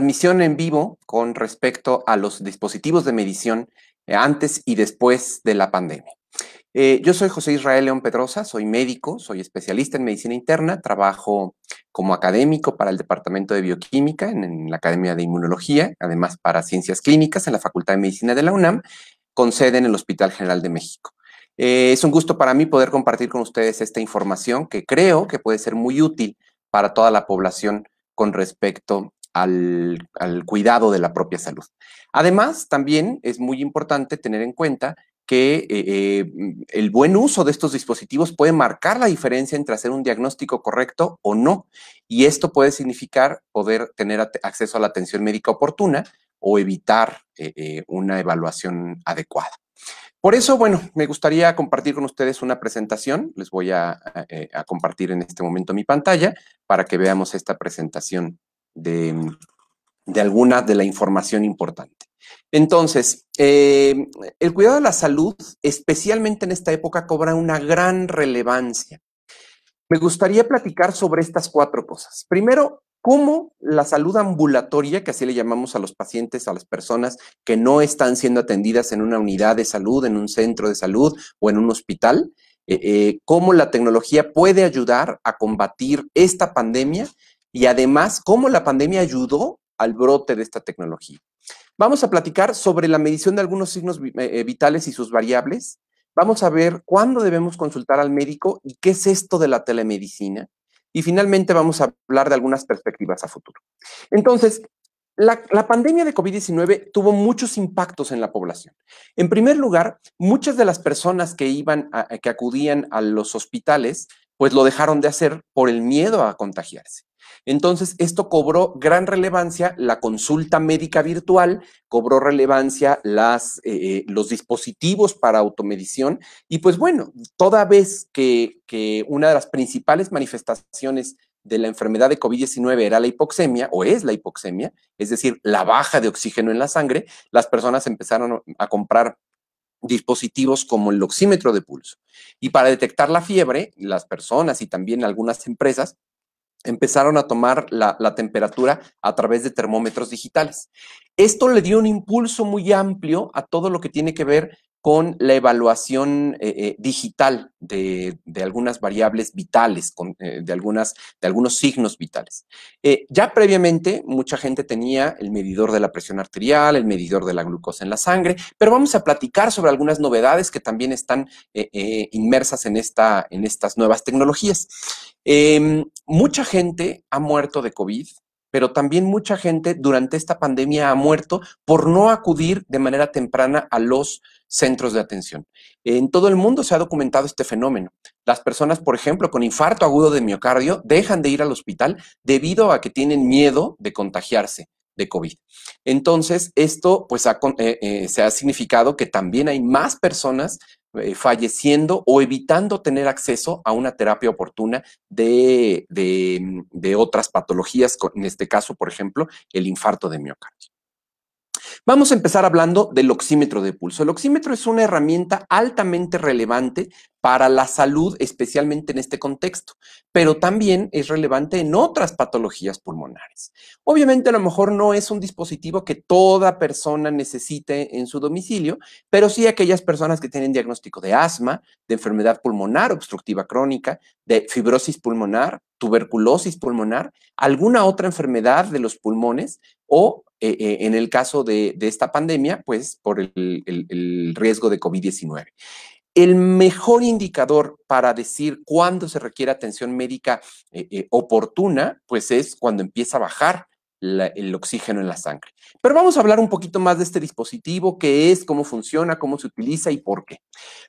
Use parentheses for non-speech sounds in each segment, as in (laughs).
Admisión en vivo con respecto a los dispositivos de medición eh, antes y después de la pandemia. Eh, yo soy José Israel León Pedrosa, soy médico, soy especialista en medicina interna, trabajo como académico para el Departamento de Bioquímica en, la Academia de Inmunología, además para Ciencias Clínicas en la Facultad de Medicina de la UNAM, con sede en el Hospital General de México. Eh, es un gusto para mí poder compartir con ustedes esta información que creo que puede ser muy útil para toda la población con respecto al, cuidado de la propia salud. Además, también es muy importante tener en cuenta que eh, eh, el buen uso de estos dispositivos puede marcar la diferencia entre hacer un diagnóstico correcto o no. Y esto puede significar poder tener acceso a la atención médica oportuna o evitar eh, una evaluación adecuada. Por eso, bueno, me gustaría compartir con ustedes una presentación. Les voy a compartir en este momento mi pantalla para que veamos esta presentación de, de alguna de la información importante. Entonces, eh, el cuidado de la salud, especialmente en esta época, cobra una gran relevancia. Me gustaría platicar sobre estas cuatro cosas. Primero, cómo la salud ambulatoria, que así le llamamos a los pacientes, a las personas que no están siendo atendidas en una unidad de salud, en un centro de salud o en un hospital, eh, eh, cómo la tecnología puede ayudar a combatir esta pandemia y además cómo la pandemia ayudó al brote de esta tecnología. Vamos a platicar sobre la medición de algunos signos eh, eh, vitales y sus variables. Vamos a ver cuándo debemos consultar al médico y qué es esto de la telemedicina. Y finalmente vamos a hablar de algunas perspectivas a futuro. Entonces, la, pandemia de COVID-19 tuvo muchos impactos en la población. En primer lugar, muchas de las personas que iban, eh, que acudían a los hospitales, pues lo dejaron de hacer por el miedo a contagiarse. Entonces, esto cobró gran relevancia la consulta médica virtual, cobró relevancia las, eh, los dispositivos para automedición y pues bueno, toda vez que, que una de las principales manifestaciones de la enfermedad de COVID-19 era la hipoxemia o es la hipoxemia, es decir, la baja de oxígeno en la sangre, las personas empezaron a comprar dispositivos como el oxímetro de pulso. Y para detectar la fiebre, las personas y también algunas empresas empezaron a tomar la, temperatura a través de termómetros digitales. Esto le dio un impulso muy amplio a todo lo que tiene que ver con la evaluación eh, eh, digital de, algunas variables vitales, eh, de, algunas, de algunos signos vitales. ya previamente, mucha gente tenía el medidor de la presión arterial, el medidor de la glucosa en la sangre, pero vamos a platicar sobre algunas novedades que también están inmersas en, esta, en estas nuevas tecnologías. Em, mucha gente ha muerto de COVID, pero también mucha gente durante esta pandemia ha muerto por no acudir de manera temprana a los centros de atención. En todo el mundo se ha documentado este fenómeno. Las personas, por ejemplo, con infarto agudo de miocardio dejan de ir al hospital debido a que tienen miedo de contagiarse de COVID. Entonces, esto pues eh, eh, se ha significado que también hay más personas eh, falleciendo o evitando tener acceso a una terapia oportuna de otras patologías, en este caso, por ejemplo, el infarto de miocardio. Vamos a empezar hablando del oxímetro de pulso. El oxímetro es una herramienta altamente relevante para la salud, especialmente en este contexto, pero también es relevante en otras patologías pulmonares. Obviamente a lo mejor no es un dispositivo que toda persona necesite en su domicilio, pero sí aquellas personas que tienen diagnóstico de asma, de enfermedad pulmonar obstructiva crónica, de fibrosis pulmonar, tuberculosis pulmonar, alguna otra enfermedad de los pulmones o eh, eh, en el caso de, esta pandemia, pues por el, riesgo de COVID-19. El mejor indicador para decir cuándo se requiere atención médica eh, oportuna, pues es cuando empieza a bajar el oxígeno en la sangre. Pero vamos a hablar un poquito más de este dispositivo, qué es, cómo funciona, cómo se utiliza y por qué.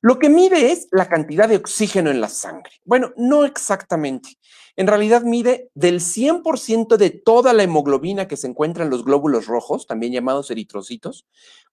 Lo que mide es la cantidad de oxígeno en la sangre. Bueno, no exactamente. En realidad mide del 100% de toda la hemoglobina que se encuentra en los glóbulos rojos, también llamados eritrocitos,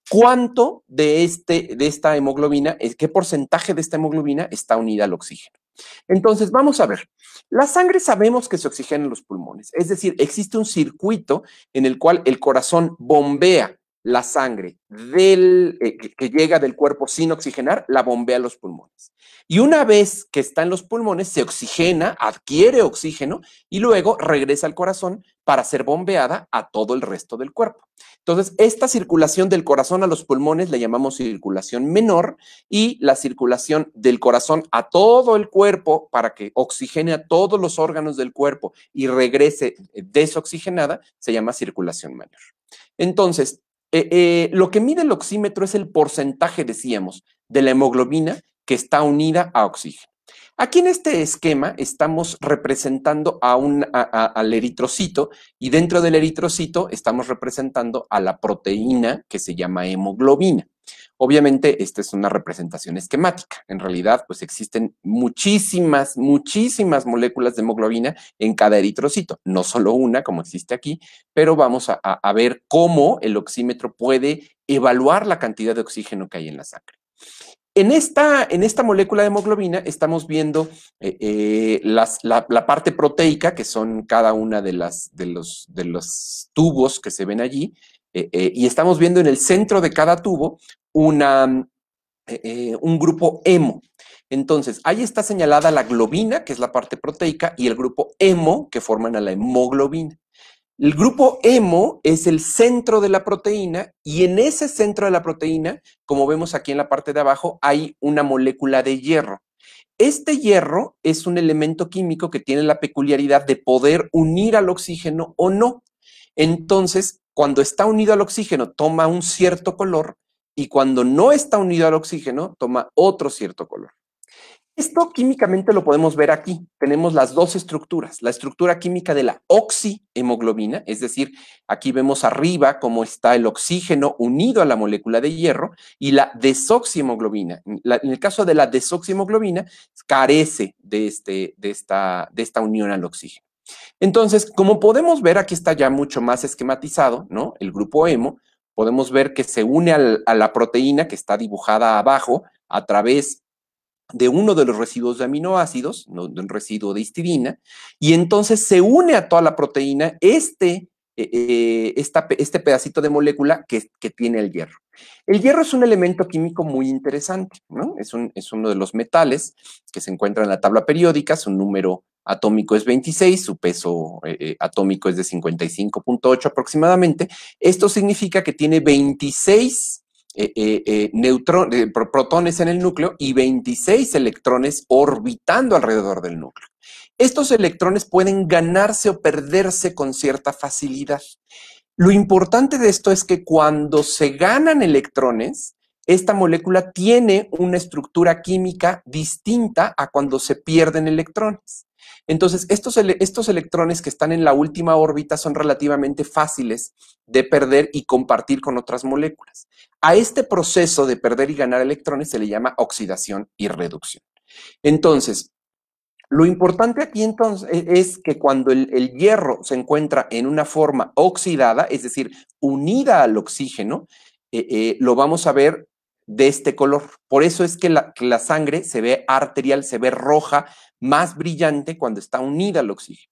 cuánto de, este, de esta hemoglobina, eh, qué porcentaje de esta hemoglobina está unida al oxígeno. Entonces, vamos a ver. La sangre sabemos que se oxigena en los pulmones, es decir, existe un circuito en el cual el corazón bombea la sangre eh, que llega del cuerpo sin oxigenar, la bombea a los pulmones. Y una vez que está en los pulmones, se oxigena, adquiere oxígeno y luego regresa al corazón para ser bombeada a todo el resto del cuerpo. Entonces, esta circulación del corazón a los pulmones la llamamos circulación menor y la circulación del corazón a todo el cuerpo para que oxigene a todos los órganos del cuerpo y regrese eh, desoxigenada se llama circulación mayor. Entonces, eh, eh, lo que mide el oxímetro es el porcentaje, decíamos, de la hemoglobina que está unida a oxígeno. Aquí en este esquema estamos representando al eritrocito y dentro del eritrocito estamos representando a la proteína que se llama hemoglobina. Obviamente, esta es una representación esquemática. En realidad, pues existen muchísimas, muchísimas moléculas de hemoglobina en cada eritrocito. No solo una, como existe aquí, pero vamos a ver cómo el oxímetro puede evaluar la cantidad de oxígeno que hay en la sangre. En esta, en esta molécula de hemoglobina estamos viendo eh, eh, la, parte proteica, que son cada una de, las, de, los, de los tubos que se ven allí, eh, y estamos viendo en el centro de cada tubo una, un grupo hemo. Entonces, ahí está señalada la globina, que es la parte proteica, y el grupo hemo, que forman a la hemoglobina. El grupo hemo es el centro de la proteína y en ese centro de la proteína, como vemos aquí en la parte de abajo, hay una molécula de hierro. Este hierro es un elemento químico que tiene la peculiaridad de poder unir al oxígeno o no. Entonces, cuando está unido al oxígeno, toma un cierto color y cuando no está unido al oxígeno, toma otro cierto color. Esto químicamente lo podemos ver aquí. Tenemos las dos estructuras, la estructura química de la oxihemoglobina, es decir, aquí vemos arriba cómo está el oxígeno unido a la molécula de hierro y la desoxihemoglobina. en el caso de la desoxihemoglobina, carece de, este, esta, de esta unión al oxígeno. Entonces, como podemos ver, aquí está ya mucho más esquematizado, ¿no? El grupo hemo, podemos ver que se une a la proteína que está dibujada abajo a través de uno de los residuos de aminoácidos, de un residuo de histidina, y entonces se une a toda la proteína este, eh, eh, este pedacito de molécula que, tiene el hierro. El hierro es un elemento químico muy interesante, ¿no? es, uno de los metales que se encuentra en la tabla periódica, su número atómico es 26, su peso eh, atómico es de 55.8 aproximadamente. Esto significa que tiene 26 eh, eh, eh, protones en el núcleo y 26 electrones orbitando alrededor del núcleo. Estos electrones pueden ganarse o perderse con cierta facilidad. Lo importante de esto es que cuando se ganan electrones, esta molécula tiene una estructura química distinta a cuando se pierden electrones. Entonces, estos, electrones que están en la última órbita son relativamente fáciles de perder y compartir con otras moléculas. A este proceso de perder y ganar electrones se le llama oxidación y reducción. Entonces, lo importante aquí entonces e-, es que cuando el, hierro se encuentra en una forma oxidada, es decir, unida al oxígeno, eh, eh, lo vamos a ver de este color. Por eso es que la, sangre se ve arterial, se ve roja más brillante cuando está unida al oxígeno.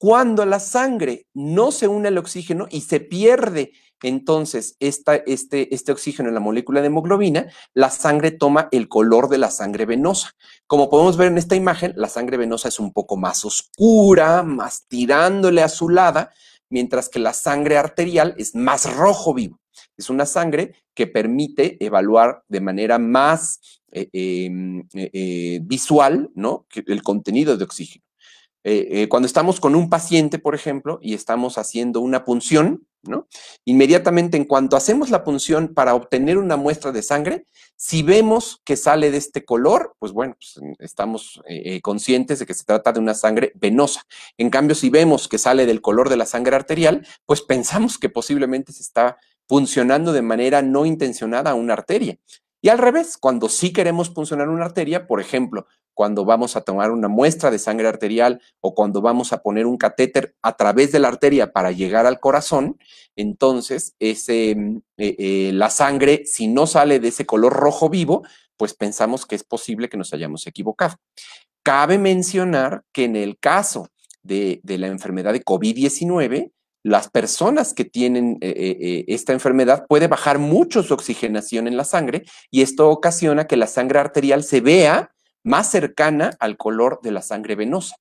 Cuando la sangre no se une al oxígeno y se pierde entonces este, este oxígeno en la molécula de hemoglobina, la sangre toma el color de la sangre venosa. Como podemos ver en esta imagen, la sangre venosa es un poco más oscura, más tirándole azulada, mientras que la sangre arterial es más rojo vivo. Es una sangre que permite evaluar de manera más eh, em, eh, eh, visual el contenido de oxígeno. cuando estamos con un paciente, por ejemplo, y estamos haciendo una punción, Inmediatamente en cuanto hacemos la punción para obtener una muestra de sangre, si vemos que sale de este color, pues bueno, pues, estamos conscientes de que se trata de una sangre venosa. En cambio, si vemos que sale del color de la sangre arterial, pues pensamos que posiblemente se está funcionando de manera no intencionada a una arteria. Y al revés, cuando sí queremos funcionar una arteria, por ejemplo, cuando vamos a tomar una muestra de sangre arterial o cuando vamos a poner un catéter a través de la arteria para llegar al corazón, entonces ese, mm, eh, eh, la sangre, si no sale de ese color rojo vivo, pues pensamos que es posible que nos hayamos equivocado. Cabe mencionar que en el caso de, de la enfermedad de COVID-19, las personas que tienen eh, eh, eh, esta enfermedad puede bajar mucho su oxigenación en la sangre y esto ocasiona que la sangre arterial se vea más cercana al color de la sangre venosa.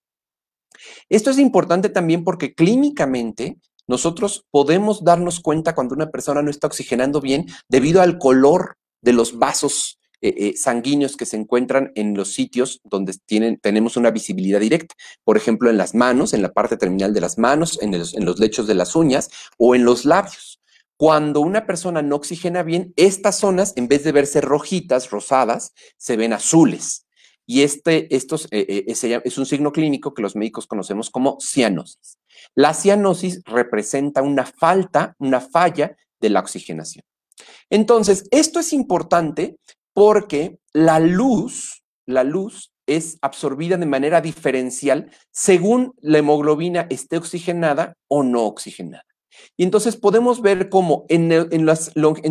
Esto es importante también porque clínicamente nosotros podemos darnos cuenta cuando una persona no está oxigenando bien debido al color de los vasos eh, eh, sanguíneos que se encuentran en los sitios donde tienen, tenemos una visibilidad directa. Por ejemplo, en las manos, en la parte terminal de las manos, en, los lechos de las uñas o en los labios. Cuando una persona no oxigena bien, estas zonas, en vez de verse rojitas, rosadas, se ven azules. Y este estos, eh, es un signo clínico que los médicos conocemos como cianosis. La cianosis representa una falta, una falla de la oxigenación. Entonces, esto es importante porque la luz, la luz es absorbida de manera diferencial según la hemoglobina esté oxigenada o no oxigenada. Y entonces podemos ver cómo en,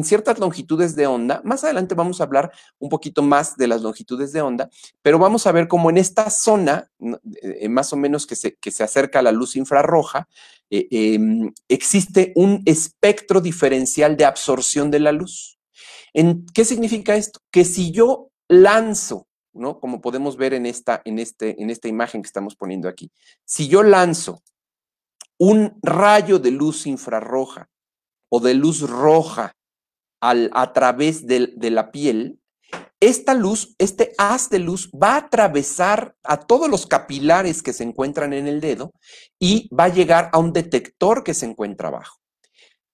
ciertas longitudes de onda, más adelante vamos a hablar un poquito más de las longitudes de onda, pero vamos a ver cómo en esta zona, eh, eh, más o menos que se, que se acerca a la luz infrarroja, eh, em, existe un espectro diferencial de absorción de la luz. ¿Qué significa esto? Que si yo lanzo, ¿no? Como podemos ver en esta, en, este, en esta imagen que estamos poniendo aquí, si yo lanzo un rayo de luz infrarroja o de luz roja a través de, la piel, esta luz, este haz de luz va a atravesar a todos los capilares que se encuentran en el dedo y va a llegar a un detector que se encuentra abajo.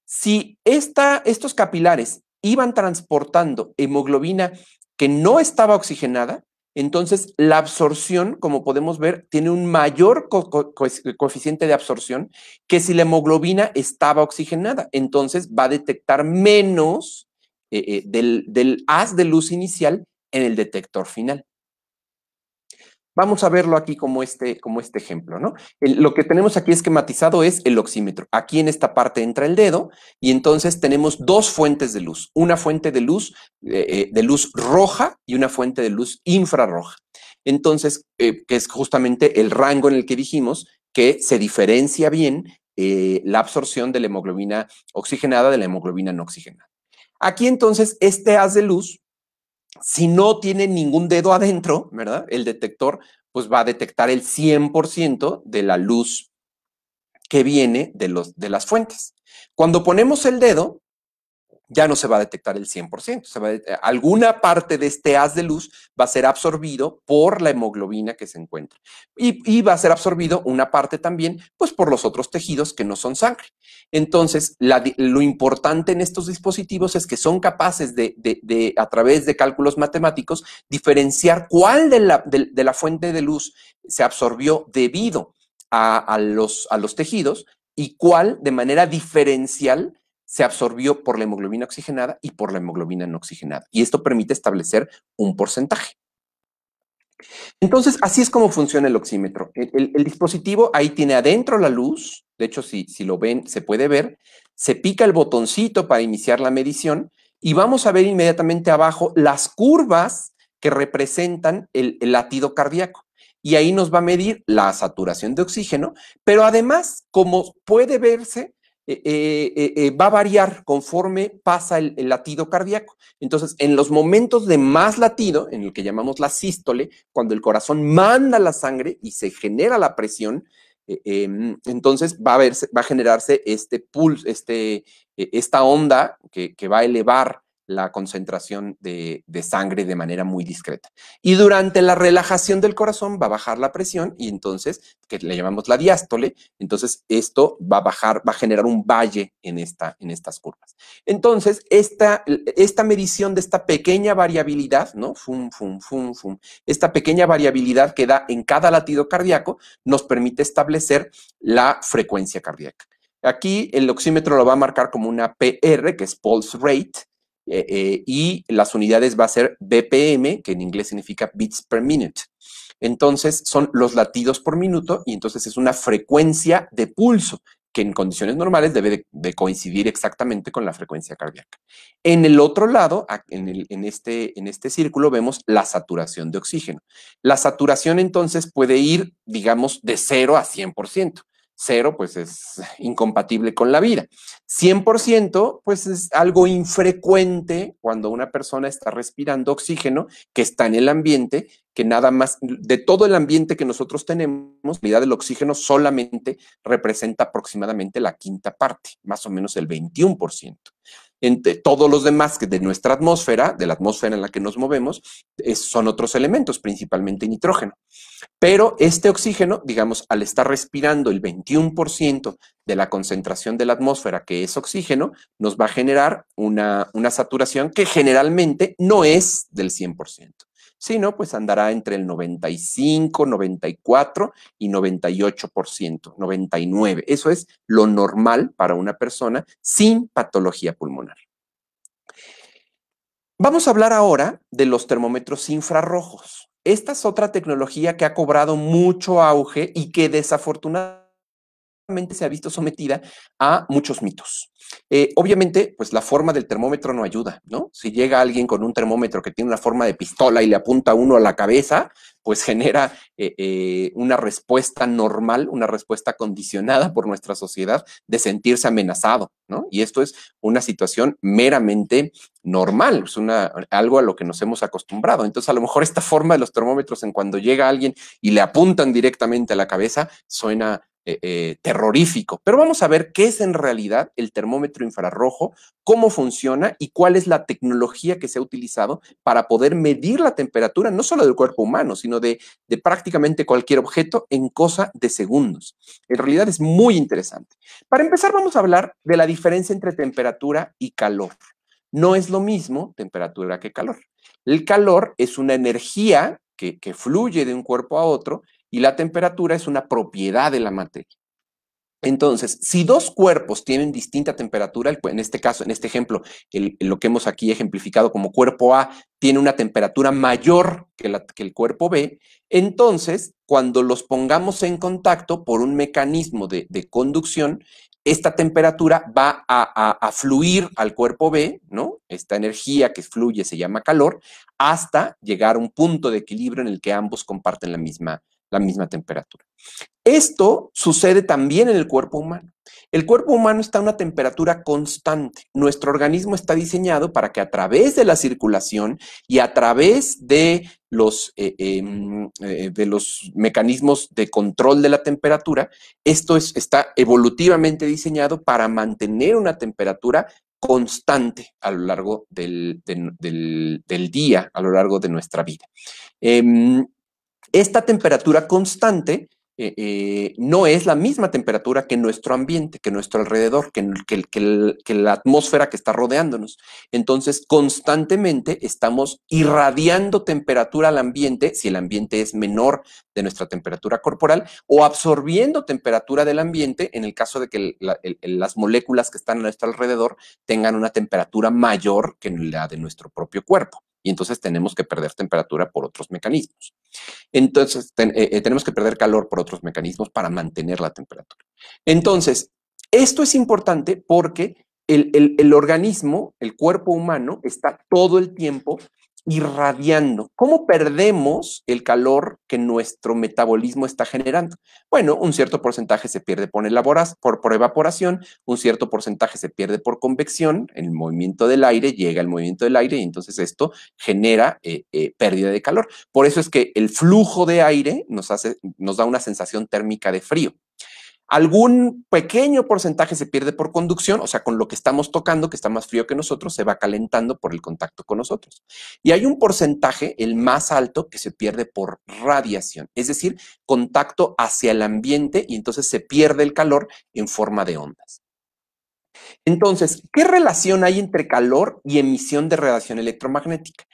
Si estos capilares iban transportando hemoglobina que no estaba oxigenada, entonces la absorción, como podemos ver, tiene un mayor coeficiente de absorción que si la hemoglobina estaba oxigenada. Entonces va a detectar menos eh, eh, del haz de luz inicial en el detector final. Vamos a verlo aquí como este, como este ejemplo, ¿no? lo que tenemos aquí esquematizado es el oxímetro. Aquí en esta parte entra el dedo y entonces tenemos dos fuentes de luz, una fuente de luz eh, eh, de luz roja y una fuente de luz infrarroja. Entonces, eh, que es justamente el rango en el que dijimos que se diferencia bien la absorción de la hemoglobina oxigenada de la hemoglobina no oxigenada. Aquí entonces este haz de luz si no tiene ningún dedo adentro, ¿verdad? El detector pues va a detectar el 100% de la luz que viene de, los, de las fuentes. Cuando ponemos el dedo, ya no se va a detectar el 100%. Eh, alguna parte de este haz de luz va a ser absorbido por la hemoglobina que se encuentra. Y, va a ser absorbido una parte también, pues por los otros tejidos que no son sangre. Entonces, lo importante en estos dispositivos es que son capaces de, a través de cálculos matemáticos, diferenciar cuál de la, fuente de luz se absorbió debido a, los, a los tejidos y cuál de manera diferencial se absorbió por la hemoglobina oxigenada y por la hemoglobina no oxigenada. Y esto permite establecer un porcentaje. Entonces, así es como funciona el oxímetro. El, dispositivo ahí tiene adentro la luz, de hecho, si, lo ven, se puede ver, se pica el botoncito para iniciar la medición y vamos a ver inmediatamente abajo las curvas que representan el latido cardíaco. Y ahí nos va a medir la saturación de oxígeno, pero además, como puede verse, eh, eh, eh, va a variar conforme pasa el, latido cardíaco. Entonces, en los momentos de más latido, en el que llamamos la sístole, cuando el corazón manda la sangre y se genera la presión, em, entonces va a, verse, va a generarse este pulso, este, esta onda que, va a elevar la concentración de, sangre de manera muy discreta. Y durante la relajación del corazón va a bajar la presión y entonces, que le llamamos la diástole, entonces esto va a bajar, va a generar un valle en, esta, en estas curvas. Entonces, esta, esta medición de esta pequeña variabilidad, ¿no? Fum, fum, fum, fum, esta pequeña variabilidad que da en cada latido cardíaco nos permite establecer la frecuencia cardíaca. Aquí el oxímetro lo va a marcar como una PR, que es pulse rate, eh, eh, y las unidades va a ser BPM, que en inglés significa bits per minute. Entonces son los latidos por minuto y entonces es una frecuencia de pulso que en condiciones normales debe de, coincidir exactamente con la frecuencia cardíaca. En el otro lado, en, este, en este círculo, vemos la saturación de oxígeno. La saturación entonces puede ir, digamos, de 0 a 100% cero pues es incompatible con la vida. 100% pues es algo infrecuente cuando una persona está respirando oxígeno que está en el ambiente, que nada más de todo el ambiente que nosotros tenemos, la calidad del oxígeno solamente representa aproximadamente la quinta parte, más o menos el 21% entre todos los demás que de nuestra atmósfera, de la atmósfera en la que nos movemos, son otros elementos, principalmente nitrógeno. Pero este oxígeno, digamos, al estar respirando el 21% de la concentración de la atmósfera, que es oxígeno, nos va a generar una, una saturación que generalmente no es del 100%. Si no, pues andará entre el 95, 94 y 98%, 99%. Eso es lo normal para una persona sin patología pulmonar. Vamos a hablar ahora de los termómetros infrarrojos. Esta es otra tecnología que ha cobrado mucho auge y que desafortunadamente se ha visto sometida a muchos mitos. Eh, obviamente, pues la forma del termómetro no ayuda, ¿no? Si llega alguien con un termómetro que tiene una forma de pistola y le apunta uno a la cabeza, pues genera eh, eh, una respuesta normal, una respuesta condicionada por nuestra sociedad de sentirse amenazado, ¿no? Y esto es una situación meramente normal, es una, algo a lo que nos hemos acostumbrado. Entonces, a lo mejor esta forma de los termómetros en cuando llega alguien y le apuntan directamente a la cabeza suena eh, eh, terrorífico. Pero vamos a ver qué es en realidad el termómetro infrarrojo, cómo funciona y cuál es la tecnología que se ha utilizado para poder medir la temperatura, no solo del cuerpo humano, sino de, prácticamente cualquier objeto en cosa de segundos. En realidad es muy interesante. Para empezar, vamos a hablar de la diferencia entre temperatura y calor. No es lo mismo temperatura que calor. El calor es una energía que, fluye de un cuerpo a otro y la temperatura es una propiedad de la materia. Entonces, si dos cuerpos tienen distinta temperatura, en este caso, en este ejemplo, lo que hemos aquí ejemplificado como cuerpo A tiene una temperatura mayor que, el cuerpo B, entonces, cuando los pongamos en contacto por un mecanismo de, conducción, esta temperatura va a, a, fluir al cuerpo B, ¿no? Esta energía que fluye se llama calor, hasta llegar a un punto de equilibrio en el que ambos comparten la misma, la misma temperatura. Esto sucede también en el cuerpo humano. El cuerpo humano está a una temperatura constante. Nuestro organismo está diseñado para que a través de la circulación y a través de los, eh, em, eh, de los mecanismos de control de la temperatura, esto está evolutivamente diseñado para mantener una temperatura constante a lo largo del, día, a lo largo de nuestra vida. Em, esta temperatura constante eh, eh, no es la misma temperatura que nuestro ambiente, que nuestro alrededor, que, la atmósfera que está rodeándonos. Entonces, constantemente estamos irradiando temperatura al ambiente, si el ambiente es menor de nuestra temperatura corporal, o absorbiendo temperatura del ambiente en el caso de que las moléculas que están a nuestro alrededor tengan una temperatura mayor que la de nuestro propio cuerpo y entonces tenemos que perder temperatura por otros mecanismos. Entonces eh, eh, tenemos que perder calor por otros mecanismos para mantener la temperatura. Entonces, esto es importante porque el, el organismo, el cuerpo humano, está todo el tiempo irradiando. ¿Cómo perdemos el calor que nuestro metabolismo está generando? Bueno, un cierto porcentaje se pierde por, evaporación, un cierto porcentaje se pierde por convección, el movimiento del aire llega al movimiento del aire y entonces esto genera eh, eh, pérdida de calor. Por eso es que el flujo de aire nos, hace, nos da una sensación térmica de frío. Algún pequeño porcentaje se pierde por conducción, o sea, con lo que estamos tocando, que está más frío que nosotros, se va calentando por el contacto con nosotros. Y hay un porcentaje, el más alto, que se pierde por radiación, es decir, contacto hacia el ambiente y entonces se pierde el calor en forma de ondas. Entonces, ¿qué relación hay entre calor y emisión de radiación electromagnética?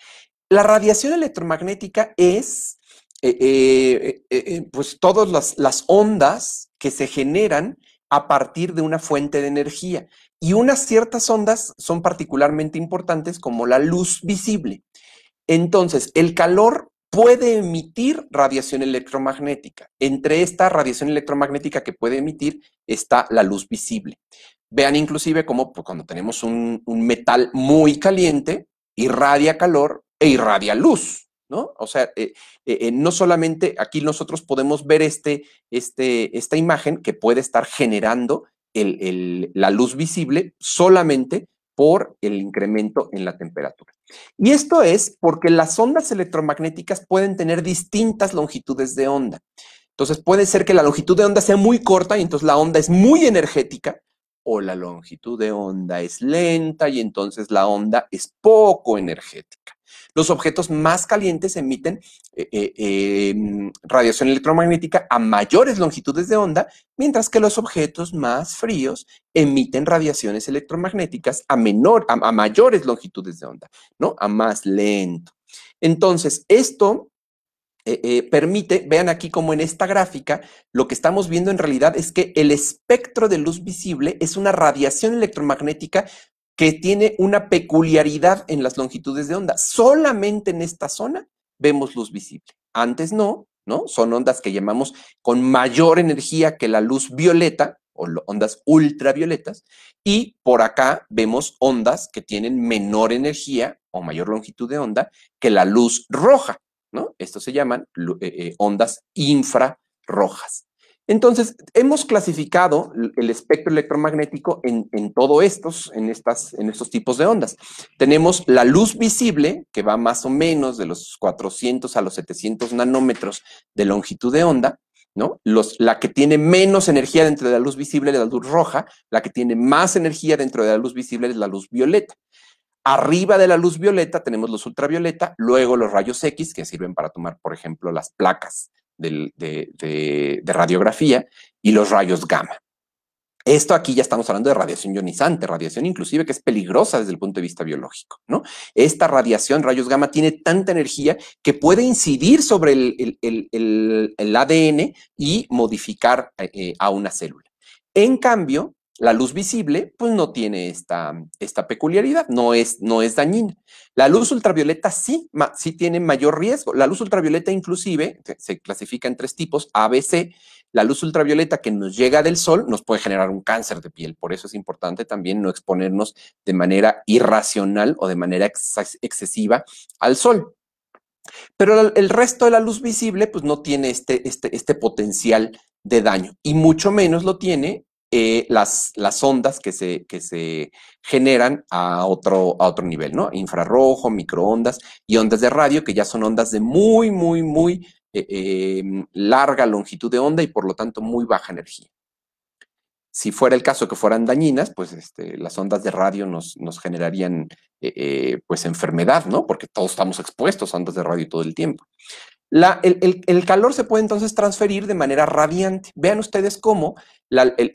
La radiación electromagnética es eh, eh, eh, pues todas las, ondas que se generan a partir de una fuente de energía. Y unas ciertas ondas son particularmente importantes como la luz visible. Entonces, el calor puede emitir radiación electromagnética. Entre esta radiación electromagnética que puede emitir está la luz visible. Vean inclusive cómo pues, cuando tenemos un metal muy caliente, irradia calor e irradia luz. ¿no? O sea, eh, eh, eh, no solamente aquí nosotros podemos ver este, este, esta imagen que puede estar generando la luz visible solamente por el incremento en la temperatura. Y esto es porque las ondas electromagnéticas pueden tener distintas longitudes de onda. Entonces puede ser que la longitud de onda sea muy corta y entonces la onda es muy energética, o la longitud de onda es lenta y entonces la onda es poco energética. Los objetos más calientes emiten eh, eh, em, radiación electromagnética a mayores longitudes de onda, mientras que los objetos más fríos emiten radiaciones electromagnéticas a, menor, a, mayores longitudes de onda, ¿no? A más lento. Entonces, esto eh, permite, vean aquí como en esta gráfica, lo que estamos viendo en realidad es que el espectro de luz visible es una radiación electromagnética que tiene una peculiaridad en las longitudes de onda. Solamente en esta zona vemos luz visible. Antes no, ¿no? Son ondas que llamamos con mayor energía que la luz violeta o ondas ultravioletas y por acá vemos ondas que tienen menor energía o mayor longitud de onda que la luz roja, ¿no? Esto se llaman eh, eh, ondas infrarrojas. Entonces, hemos clasificado el espectro electromagnético en, todos estos, en, en estos tipos de ondas. Tenemos la luz visible, que va más o menos de los 400 a los 700 nanómetros de longitud de onda, ¿no? la que tiene menos energía dentro de la luz visible es la luz roja, la que tiene más energía dentro de la luz visible es la luz violeta. Arriba de la luz violeta tenemos los ultravioleta, luego los rayos X que sirven para tomar, por ejemplo, las placas de, radiografía y los rayos gamma. Esto aquí ya estamos hablando de radiación ionizante, radiación inclusive que es peligrosa desde el punto de vista biológico, ¿no? Esta radiación, rayos gamma, tiene tanta energía que puede incidir sobre el, ADN y modificar eh, eh, a una célula. En cambio, la luz visible, pues no tiene esta, esta peculiaridad, no es, no es dañina. La luz ultravioleta sí, sí tiene mayor riesgo. La luz ultravioleta inclusive se clasifica en tres tipos, A, B, C. La luz ultravioleta que nos llega del sol nos puede generar un cáncer de piel. Por eso es importante también no exponernos de manera irracional o de manera excesiva al sol. Pero el resto de la luz visible, pues no tiene este, este, este potencial de daño y mucho menos lo tiene eh, las, las ondas que se, se generan a otro, a otro nivel, ¿no? Infrarrojo, microondas y ondas de radio, que ya son ondas de muy, muy, muy eh, eh, mm, larga longitud de onda y por lo tanto muy baja energía. Si fuera el caso que fueran dañinas, pues este, las ondas de radio nos, generarían pues enfermedad, ¿no? Porque todos estamos expuestos a ondas de radio todo el tiempo el, calor se puede entonces transferir de manera radiante. Vean ustedes cómo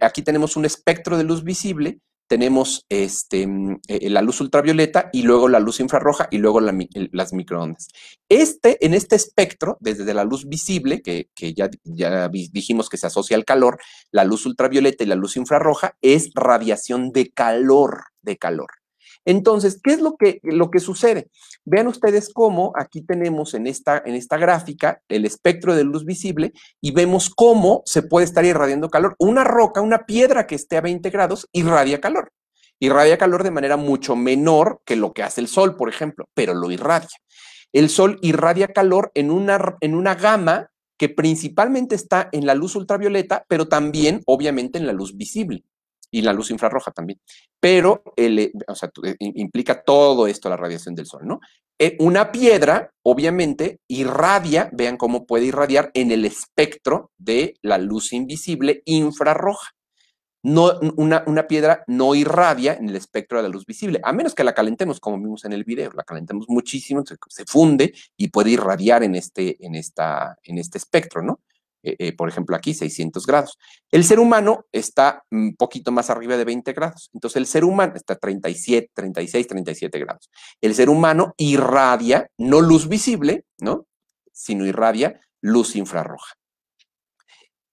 aquí tenemos un espectro de luz visible, tenemos este, mm, eh, eh, la luz ultravioleta y luego la luz infrarroja y luego las microondas. Este, en este espectro, desde la luz visible, que, ya, ya dijimos que se asocia al calor, la luz ultravioleta y la luz infrarroja es radiación de calor, de calor. Entonces, ¿qué es lo que, lo que sucede? Vean ustedes cómo aquí tenemos en esta, en esta gráfica el espectro de luz visible y vemos cómo se puede estar irradiando calor. Una roca, una piedra que esté a 20 grados, irradia calor. Irradia calor de manera mucho menor que lo que hace el sol, por ejemplo, pero lo irradia. El sol irradia calor en una, en una gama que principalmente está en la luz ultravioleta, pero también, obviamente, en la luz visible y la luz infrarroja también. Pero el, eh, o sea, eh, implica todo esto, la radiación del sol, ¿no? Eh, una piedra, obviamente, irradia, vean cómo puede irradiar en el espectro de la luz invisible infrarroja. No, una, piedra no irradia en el espectro de la luz visible, a menos que la calentemos, como vimos en el video, la calentemos muchísimo, se, se funde y puede irradiar en este, en, esta, en este espectro, ¿no? Eh, eh, por ejemplo, aquí 600 grados. El ser humano está un poquito más arriba de 20 grados. Entonces, el ser humano está 37, 36, 37 grados. El ser humano irradia, no luz visible, ¿no? Sino irradia luz infrarroja.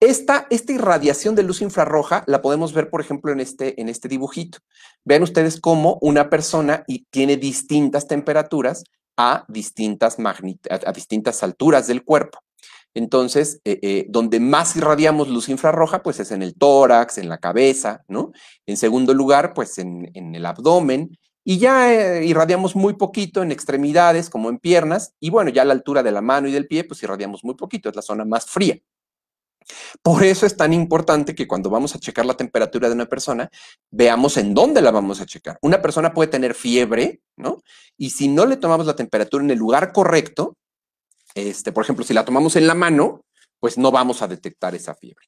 Esta, esta, irradiación de luz infrarroja la podemos ver, por ejemplo, en este, en este dibujito. Vean ustedes cómo una persona y tiene distintas temperaturas a distintas, a distintas alturas del cuerpo. Entonces, eh, eh, donde más irradiamos luz infrarroja, pues es en el tórax, en la cabeza, ¿no? En segundo lugar, pues en, el abdomen. Y ya eh, irradiamos muy poquito en extremidades, como en piernas. Y bueno, ya a la altura de la mano y del pie, pues irradiamos muy poquito, es la zona más fría. Por eso es tan importante que cuando vamos a checar la temperatura de una persona, veamos en dónde la vamos a checar. Una persona puede tener fiebre, ¿no? Y si no le tomamos la temperatura en el lugar correcto, este, por ejemplo, si la tomamos en la mano, pues no vamos a detectar esa fiebre.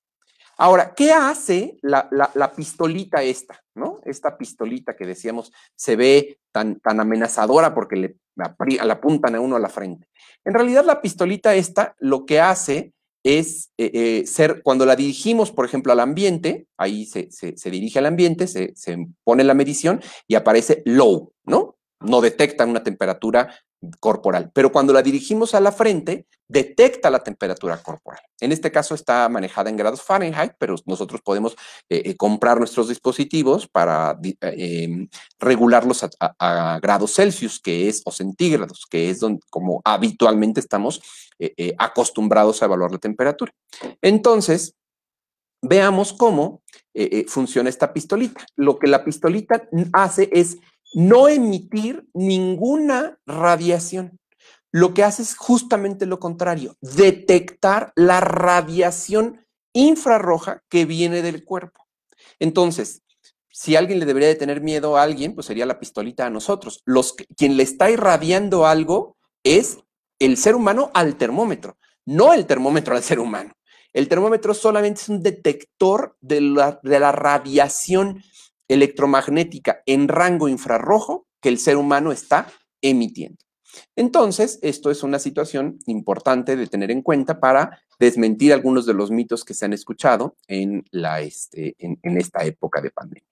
Ahora, ¿qué hace la, pistolita esta? ¿no? Esta pistolita que decíamos se ve tan, amenazadora porque le, la apuntan a uno a la frente. En realidad, la pistolita esta lo que hace es eh, eh, ser, cuando la dirigimos, por ejemplo, al ambiente, ahí se, dirige al ambiente, se, se, pone la medición y aparece low, ¿no? No detecta una temperatura corporal, pero cuando la dirigimos a la frente, detecta la temperatura corporal. En este caso está manejada en grados Fahrenheit, pero nosotros podemos eh, eh, comprar nuestros dispositivos para eh, em, regularlos a, grados Celsius, que es, o centígrados, que es donde, como habitualmente estamos acostumbrados a evaluar la temperatura. Entonces, veamos cómo funciona esta pistolita. Lo que la pistolita hace es no emitir ninguna radiación. Lo que hace es justamente lo contrario, detectar la radiación infrarroja que viene del cuerpo. Entonces, si alguien le debería de tener miedo a alguien, pues sería la pistolita a nosotros. Los, quien le está irradiando algo es el ser humano al termómetro, no el termómetro al ser humano. El termómetro solamente es un detector de la, de la radiación electromagnética en rango infrarrojo que el ser humano está emitiendo. Entonces, esto es una situación importante de tener en cuenta para desmentir algunos de los mitos que se han escuchado en, la, este, en, esta época de pandemia.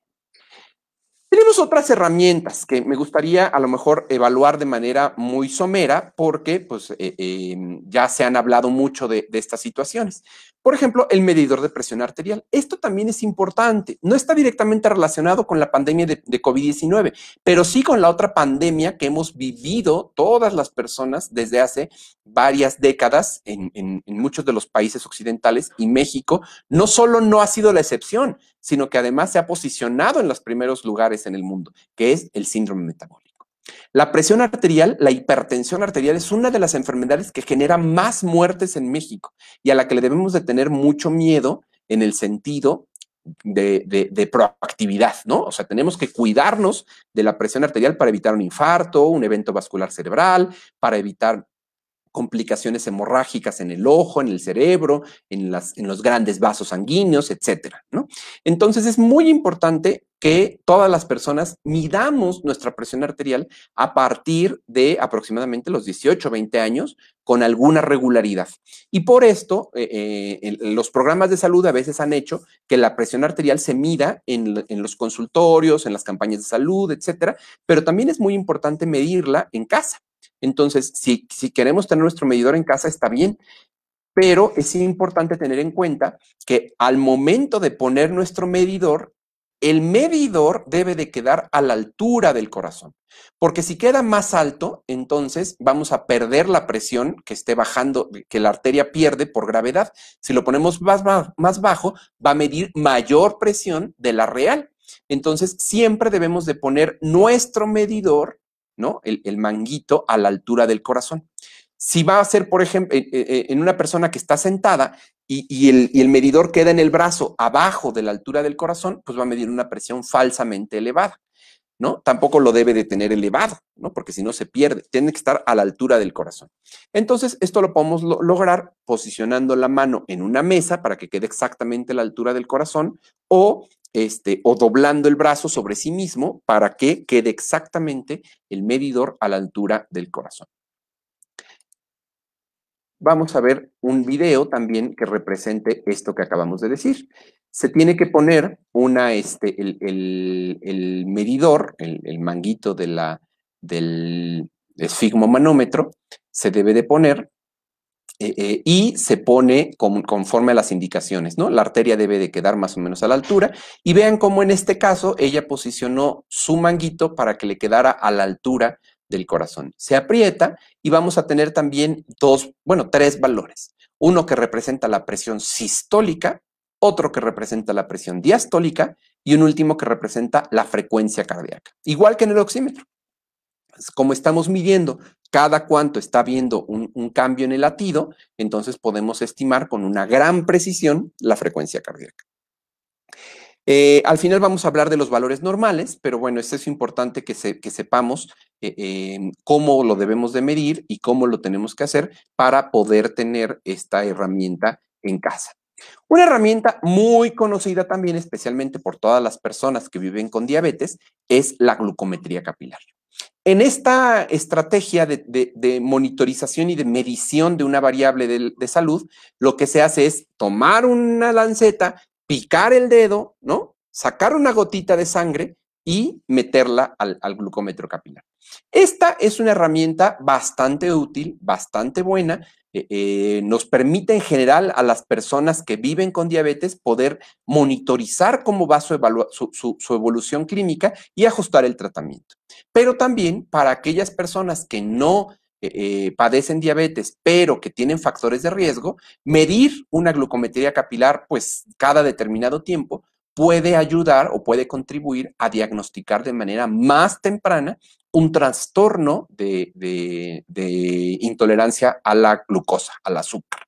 Tenemos otras herramientas que me gustaría a lo mejor evaluar de manera muy somera porque pues, eh, eh, ya se han hablado mucho de estas situaciones. Por ejemplo, el medidor de presión arterial. Esto también es importante. No está directamente relacionado con la pandemia de, COVID-19, pero sí con la otra pandemia que hemos vivido todas las personas desde hace varias décadas en, en muchos de los países occidentales y México no solo no ha sido la excepción, sino que además se ha posicionado en los primeros lugares en el mundo, que es el síndrome metabólico. La presión arterial, la hipertensión arterial es una de las enfermedades que genera más muertes en México y a la que le debemos de tener mucho miedo en el sentido de, proactividad, ¿no? O sea, tenemos que cuidarnos de la presión arterial para evitar un infarto, un evento vascular cerebral, para evitar complicaciones hemorrágicas en el ojo, en el cerebro, en, las, en los grandes vasos sanguíneos, etcétera, ¿no? Entonces es muy importante que todas las personas midamos nuestra presión arterial a partir de aproximadamente los 18 o 20 años con alguna regularidad. Y por esto, eh, eh, los programas de salud a veces han hecho que la presión arterial se mida en, los consultorios, en las campañas de salud, etcétera, pero también es muy importante medirla en casa. Entonces, si, si queremos tener nuestro medidor en casa, está bien pero es importante tener en cuenta que al momento de poner nuestro medidor el medidor debe de quedar a la altura del corazón, porque si queda más alto, entonces vamos a perder la presión que esté bajando, eh, que la arteria pierde por gravedad. Si lo ponemos más, más bajo, va a medir mayor presión de la real. Entonces, siempre debemos de poner nuestro medidor, ¿no? el manguito a la altura del corazón si va a ser, por ejemplo, en una persona que está sentada y, el, medidor queda en el brazo abajo de la altura del corazón, pues va a medir una presión falsamente elevada, ¿no? Tampoco lo debe de tener elevado, ¿no? Porque si no se pierde, tiene que estar a la altura del corazón. Entonces, esto lo podemos lograr posicionando la mano en una mesa para que quede exactamente a la altura del corazón o este, o doblando el brazo sobre sí mismo para que quede exactamente el medidor a la altura del corazón vamos a ver un video también que represente esto que acabamos de decir. Se tiene que poner una, este, el, el, medidor, el, manguito de la, del esfigmomanómetro, se debe de poner eh, eh, y se pone conforme a las indicaciones, ¿no? La arteria debe de quedar más o menos a la altura y vean cómo en este caso ella posicionó su manguito para que le quedara a la altura del corazón. Se aprieta y vamos a tener también dos, bueno, tres valores. Uno que representa la presión sistólica, otro que representa la presión diastólica y un último que representa la frecuencia cardíaca. Igual que en el oxímetro. Pues, como estamos midiendo cada cuánto está viendo un, un cambio en el latido, entonces podemos estimar con una gran precisión la frecuencia cardíaca. Eh, al final vamos a hablar de los valores normales, pero bueno, es es importante que, sepamos eh, em, cómo lo debemos de medir y cómo lo tenemos que hacer para poder tener esta herramienta en casa. Una herramienta muy conocida también, especialmente por todas las personas que viven con diabetes, es la glucometría capilar. En esta estrategia de, monitorización y de medición de una variable de, salud, lo que se hace es tomar una lanceta, picar el dedo, ¿no? Sacar una gotita de sangre y meterla al, glucómetro capilar. Esta es una herramienta bastante útil, bastante buena. Eh, eh, nos permite en general a las personas que viven con diabetes poder monitorizar cómo va su, evolución clínica y ajustar el tratamiento. Pero también para aquellas personas que no eh, eh, padecen diabetes, pero que tienen factores de riesgo, medir una glucometría capilar, pues cada determinado tiempo, puede ayudar o puede contribuir a diagnosticar de manera más temprana un trastorno de, de intolerancia a la glucosa, al azúcar.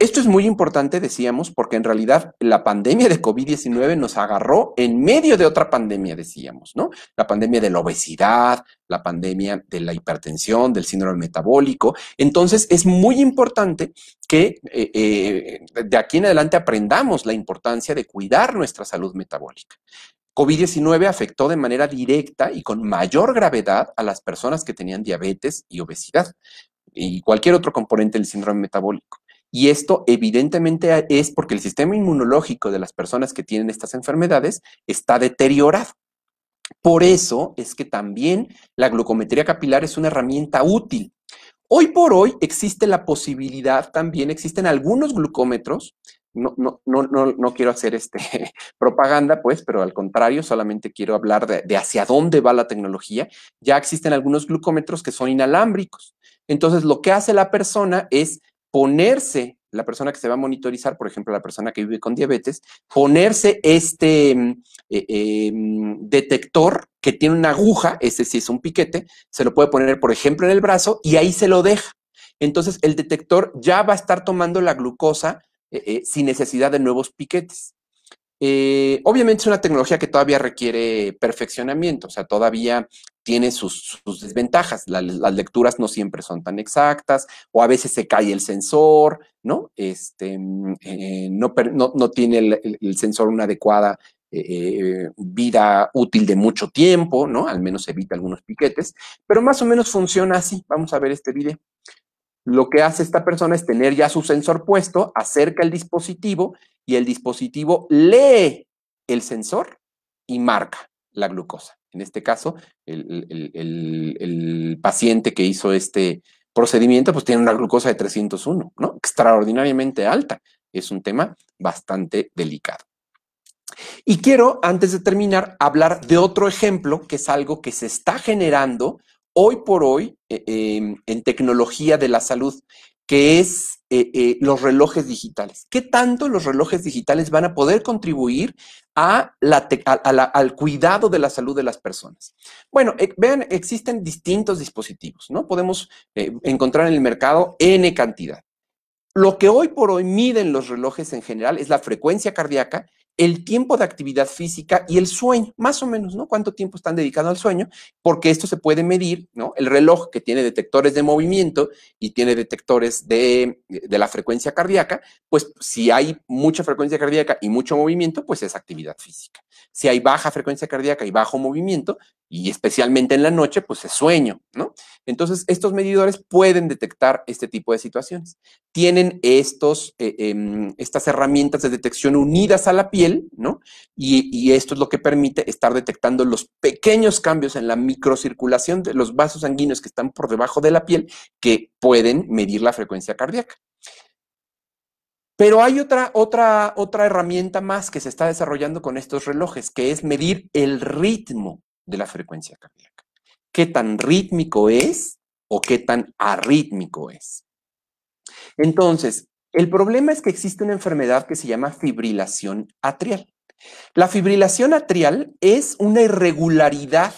Esto es muy importante, decíamos, porque en realidad la pandemia de COVID-19 nos agarró en medio de otra pandemia, decíamos, ¿no? La pandemia de la obesidad, la pandemia de la hipertensión, del síndrome metabólico. Entonces, es muy importante que eh, eh, de aquí en adelante aprendamos la importancia de cuidar nuestra salud metabólica. COVID-19 afectó de manera directa y con mayor gravedad a las personas que tenían diabetes y obesidad y cualquier otro componente del síndrome metabólico. Y esto evidentemente es porque el sistema inmunológico de las personas que tienen estas enfermedades está deteriorado. Por eso es que también la glucometría capilar es una herramienta útil. Hoy por hoy existe la posibilidad también, existen algunos glucómetros, no, no, no, quiero hacer este, (laughs) propaganda, pues, pero al contrario, solamente quiero hablar de, de hacia dónde va la tecnología. Ya existen algunos glucómetros que son inalámbricos. Entonces, lo que hace la persona es ponerse la persona que se va a monitorizar, por ejemplo, la persona que vive con diabetes, ponerse este mm, eh, em, detector que tiene una aguja, ese sí es un piquete, se lo puede poner, por ejemplo, en el brazo y ahí se lo deja. Entonces, el detector ya va a estar tomando la glucosa eh, eh, sin necesidad de nuevos piquetes. Eh, obviamente es una tecnología que todavía requiere perfeccionamiento, o sea, todavía tiene sus, desventajas. las lecturas no siempre son tan exactas, o a veces se cae el sensor, ¿no? Este, mm, eh, no, tiene el, sensor una adecuada eh, vida útil de mucho tiempo, ¿no? Al menos evita algunos piquetes, pero más o menos funciona así. Vamos a ver este video. Lo que hace esta persona es tener ya su sensor puesto, acerca el dispositivo y el dispositivo lee el sensor y marca la glucosa. En este caso, el, paciente que hizo este procedimiento, pues tiene una glucosa de 301, ¿no? Extraordinariamente alta. Es un tema bastante delicado. Y quiero, antes de terminar, hablar de otro ejemplo que es algo que se está generando hoy por hoy eh, em, en tecnología de la salud, que es eh, eh, los relojes digitales. ¿Qué tanto los relojes digitales van a poder contribuir al cuidado de la salud de las personas? Bueno, eh, vean, existen distintos dispositivos, ¿no? Podemos encontrar en el mercado N cantidad. Lo que hoy por hoy miden los relojes en general es la frecuencia cardíaca el tiempo de actividad física y el sueño, más o menos, ¿no? Cuánto tiempo están dedicando al sueño, porque esto se puede medir, ¿no? El reloj que tiene detectores de movimiento y tiene detectores de, de la frecuencia cardíaca, pues si hay mucha frecuencia cardíaca y mucho movimiento, pues es actividad física. Si hay baja frecuencia cardíaca y bajo movimiento, y especialmente en la noche, pues es sueño, ¿no? Entonces, estos medidores pueden detectar este tipo de situaciones tienen estos, eh, em, estas herramientas de detección unidas a la piel, ¿no? Y, esto es lo que permite estar detectando los pequeños cambios en la microcirculación de los vasos sanguíneos que están por debajo de la piel que pueden medir la frecuencia cardíaca. Pero hay otra, otra, otra herramienta más que se está desarrollando con estos relojes, que es medir el ritmo de la frecuencia cardíaca. ¿Qué tan rítmico es o qué tan arrítmico es? Entonces, el problema es que existe una enfermedad que se llama fibrilación atrial. La fibrilación atrial es una irregularidad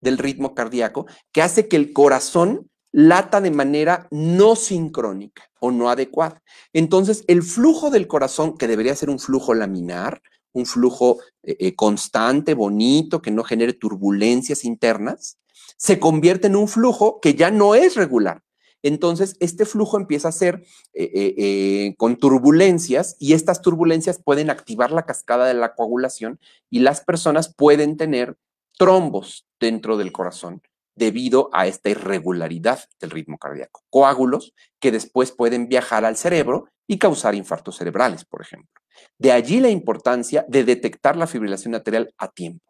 del ritmo cardíaco que hace que el corazón lata de manera no sincrónica o no adecuada. Entonces, el flujo del corazón, que debería ser un flujo laminar, un flujo eh, eh, constante, bonito, que no genere turbulencias internas, se convierte en un flujo que ya no es regular, entonces este flujo empieza a ser eh, eh, eh, con turbulencias y estas turbulencias pueden activar la cascada de la coagulación y las personas pueden tener trombos dentro del corazón debido a esta irregularidad del ritmo cardíaco. Coágulos que después pueden viajar al cerebro y causar infartos cerebrales, por ejemplo. De allí la importancia de detectar la fibrilación arterial a tiempo.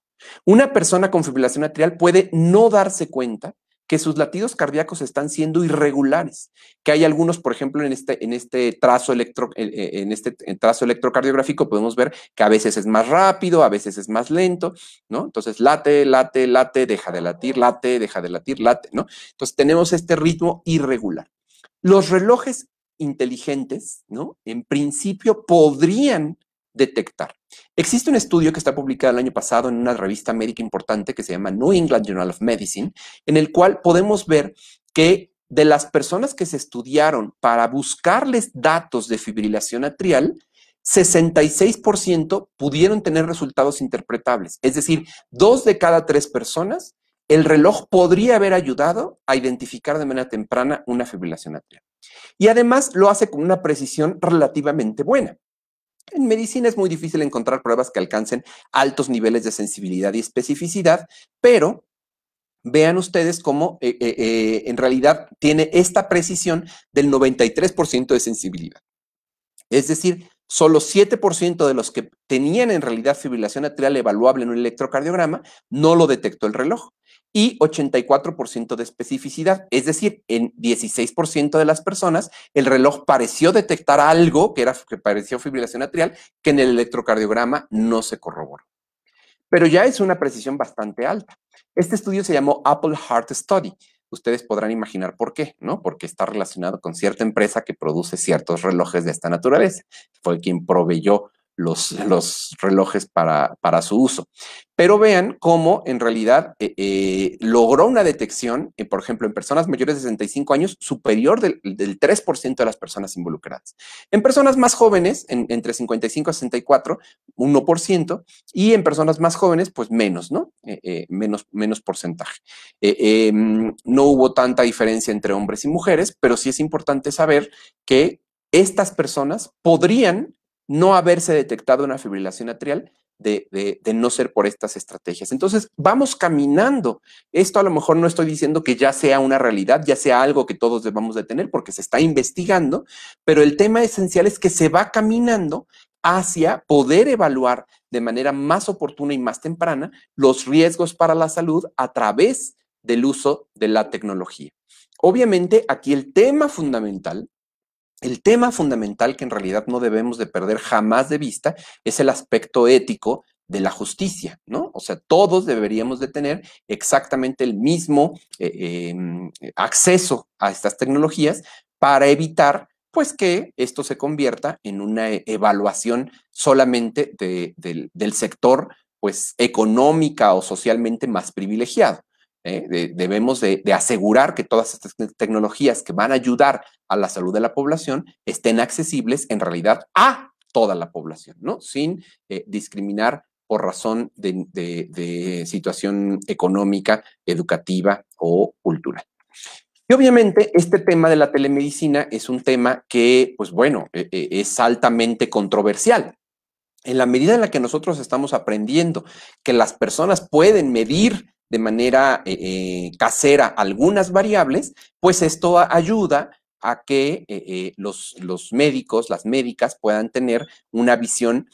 Una persona con fibrilación arterial puede no darse cuenta que sus latidos cardíacos están siendo irregulares, que hay algunos, por ejemplo, en este, en este, trazo, electro, en este trazo electrocardiográfico podemos ver que a veces es más rápido, a veces es más lento, ¿no? Entonces late, late, late, deja de latir, late, deja de latir, late, ¿no? Entonces tenemos este ritmo irregular. Los relojes inteligentes, ¿no? En principio podrían detectar. Existe un estudio que está publicado el año pasado en una revista médica importante que se llama New England Journal of Medicine, en el cual podemos ver que de las personas que se estudiaron para buscarles datos de fibrilación atrial, 66% pudieron tener resultados interpretables. Es decir, dos de cada tres personas, el reloj podría haber ayudado a identificar de manera temprana una fibrilación atrial. Y además lo hace con una precisión relativamente buena. En medicina es muy difícil encontrar pruebas que alcancen altos niveles de sensibilidad y especificidad, pero vean ustedes cómo eh, eh, eh, en realidad tiene esta precisión del 93% de sensibilidad. Es decir, solo 7% de los que tenían en realidad fibrilación atrial evaluable en un electrocardiograma no lo detectó el reloj y 84% de especificidad. Es decir, en 16% de las personas el reloj pareció detectar algo que, era, que pareció fibrilación atrial que en el electrocardiograma no se corroboró. Pero ya es una precisión bastante alta. Este estudio se llamó Apple Heart Study. Ustedes podrán imaginar por qué, ¿no? Porque está relacionado con cierta empresa que produce ciertos relojes de esta naturaleza. Fue quien proveyó los, relojes para, su uso. Pero vean cómo en realidad eh, eh, logró una detección, eh, por ejemplo, en personas mayores de 65 años, superior del, 3% de las personas involucradas. En personas más jóvenes, entre 55 a 64, 1%, y en personas más jóvenes, pues menos, ¿no? menos, menos porcentaje. Em, no hubo tanta diferencia entre hombres y mujeres, pero sí es importante saber que estas personas podrían no haberse detectado una fibrilación atrial de, no ser por estas estrategias. Entonces, vamos caminando. Esto a lo mejor no estoy diciendo que ya sea una realidad, ya sea algo que todos debamos de tener porque se está investigando, pero el tema esencial es que se va caminando hacia poder evaluar de manera más oportuna y más temprana los riesgos para la salud a través del uso de la tecnología. Obviamente, aquí el tema fundamental el tema fundamental que en realidad no debemos de perder jamás de vista es el aspecto ético de la justicia, ¿no? O sea, todos deberíamos de tener exactamente el mismo eh, em, acceso a estas tecnologías para evitar, pues, que esto se convierta en una e, evaluación solamente del sector, pues, económica o socialmente más privilegiado. ¿eh? debemos de, asegurar que todas estas tecnologías que van a ayudar a la salud de la población estén accesibles en realidad a toda la población, ¿no? Sin eh, discriminar por razón de, situación económica, educativa o cultural. Y obviamente este tema de la telemedicina es un tema que, pues bueno, e, e, es altamente controversial. En la medida en la que nosotros estamos aprendiendo que las personas pueden medir de manera eh, eh, casera algunas variables, pues esto ayuda a que eh, los, los, médicos, las médicas puedan tener una visión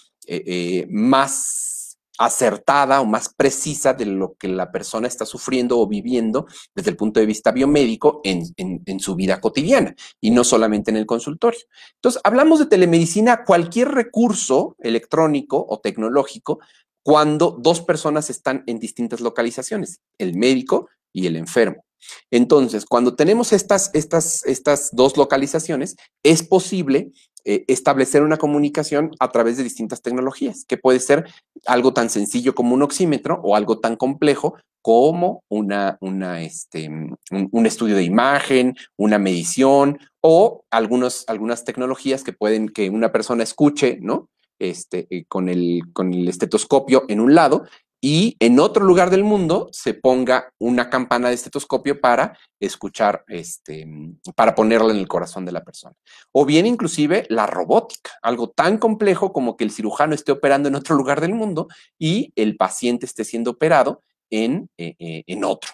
más acertada o más precisa de lo que la persona está sufriendo o viviendo desde el punto de vista biomédico en, en su vida cotidiana y no solamente en el consultorio. Entonces, hablamos de telemedicina, cualquier recurso electrónico o tecnológico cuando dos personas están en distintas localizaciones, el médico y el enfermo. Entonces, cuando tenemos estas, estas, estas dos localizaciones, es posible eh, establecer una comunicación a través de distintas tecnologías, que puede ser algo tan sencillo como un oxímetro o algo tan complejo como una, una, este, un, estudio de imagen, una medición o algunas tecnologías que pueden que una persona escuche, ¿no? este, eh, con, el, con el estetoscopio en un lado y en otro lugar del mundo se ponga una campana de estetoscopio para escuchar, este, para ponerla en el corazón de la persona. O bien inclusive la robótica, algo tan complejo como que el cirujano esté operando en otro (laughs) lugar del mundo y el paciente esté siendo operado en, eh, eh, otro,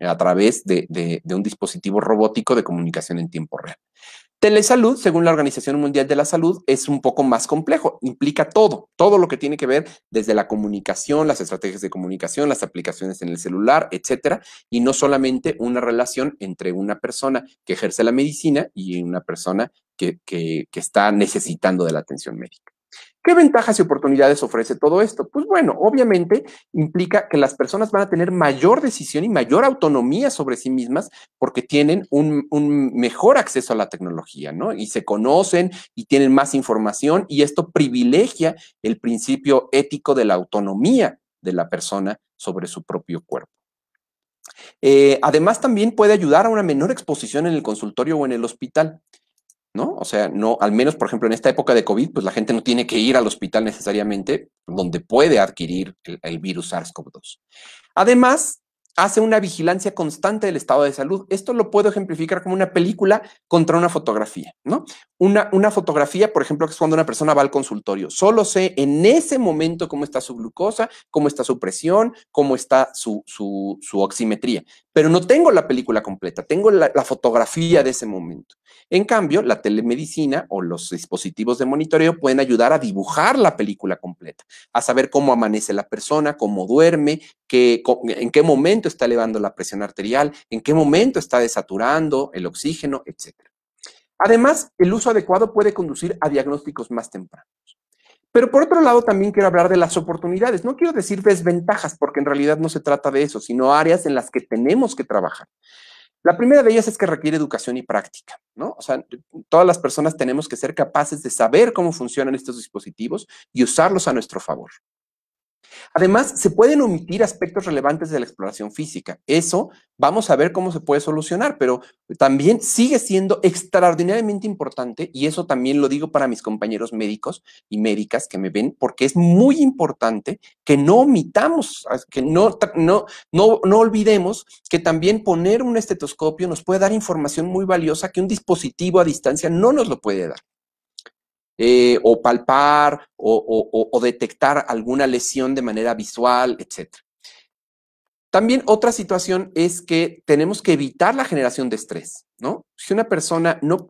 A través de un dispositivo robótico de comunicación en tiempo real. Telesalud, según la Organización Mundial de la Salud, es un poco más complejo, implica todo, todo lo que tiene que ver desde la comunicación, las estrategias de comunicación, las aplicaciones en el celular, etcétera, y no solamente una relación entre una persona que ejerce la medicina y una persona que, que está necesitando de la atención médica. ¿Qué ventajas y oportunidades ofrece todo esto? Pues bueno, obviamente implica que las personas van a tener mayor decisión y mayor autonomía sobre sí mismas porque tienen un, mejor acceso a la tecnología, ¿no? Y se conocen y tienen más información y esto privilegia el principio ético de la autonomía de la persona sobre su propio cuerpo. Eh, además, también puede ayudar a una menor exposición en el consultorio o en el hospital. ¿no? O sea, no, al menos, por ejemplo, en esta época de COVID, pues la gente no tiene que ir al hospital necesariamente, donde puede adquirir el, virus SARS-CoV-2. Además, hace una vigilancia constante del estado de salud. Esto lo puedo ejemplificar como una película contra una fotografía, ¿no? Una, una fotografía, por ejemplo, que es cuando una persona va al consultorio. Solo sé en ese momento cómo está su glucosa, cómo está su presión, cómo está su, su, su oximetría, pero no tengo la película completa, tengo la, fotografía de ese momento. En cambio, la telemedicina o los dispositivos de monitoreo pueden ayudar a dibujar la película completa, a saber cómo amanece la persona, cómo duerme, en qué momento está elevando la presión arterial, en qué momento está desaturando el oxígeno, etc. Además, el uso adecuado puede conducir a diagnósticos más tempranos. Pero por otro lado, también quiero hablar de las oportunidades. No quiero decir desventajas, porque en realidad no se trata de eso, sino áreas en las que tenemos que trabajar. La primera de ellas es que requiere educación y práctica, ¿no? O sea, todas las personas tenemos que ser capaces de saber cómo funcionan estos dispositivos y usarlos a nuestro favor. Además, se pueden omitir aspectos relevantes de la exploración física. Eso vamos a ver cómo se puede solucionar, pero también sigue siendo extraordinariamente importante, y eso también lo digo para mis compañeros médicos y médicas que me ven, porque es muy importante que no omitamos, que no, no, no, no olvidemos que también poner un estetoscopio nos puede dar información muy valiosa que un dispositivo a distancia no nos lo puede dar. Eh, o palpar o, detectar alguna lesión de manera visual, etc. También otra situación es que tenemos que evitar la generación de estrés, ¿no? Si una persona no,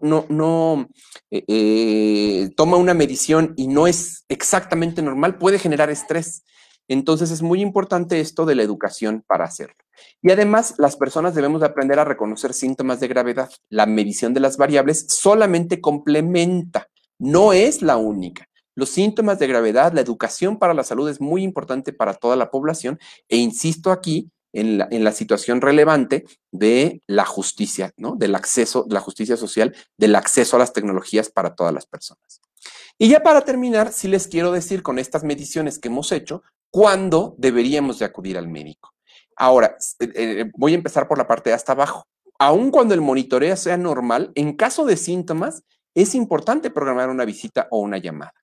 eh, eh, toma una medición y no es exactamente normal, puede generar estrés. Entonces es muy importante esto de la educación para hacerlo. Y además las personas debemos aprender a reconocer síntomas de gravedad. La medición de las variables solamente complementa no es la única. Los síntomas de gravedad, la educación para la salud es muy importante para toda la población e insisto aquí en la, situación relevante de la justicia, ¿no? Del acceso, la justicia social, del acceso a las tecnologías para todas las personas. Y ya para terminar, sí les quiero decir con estas mediciones que hemos hecho, cuándo deberíamos de acudir al médico. Ahora, eh, eh, voy a empezar por la parte de hasta abajo. Aun cuando el monitoreo sea normal, en caso de síntomas, es importante programar una visita o una llamada.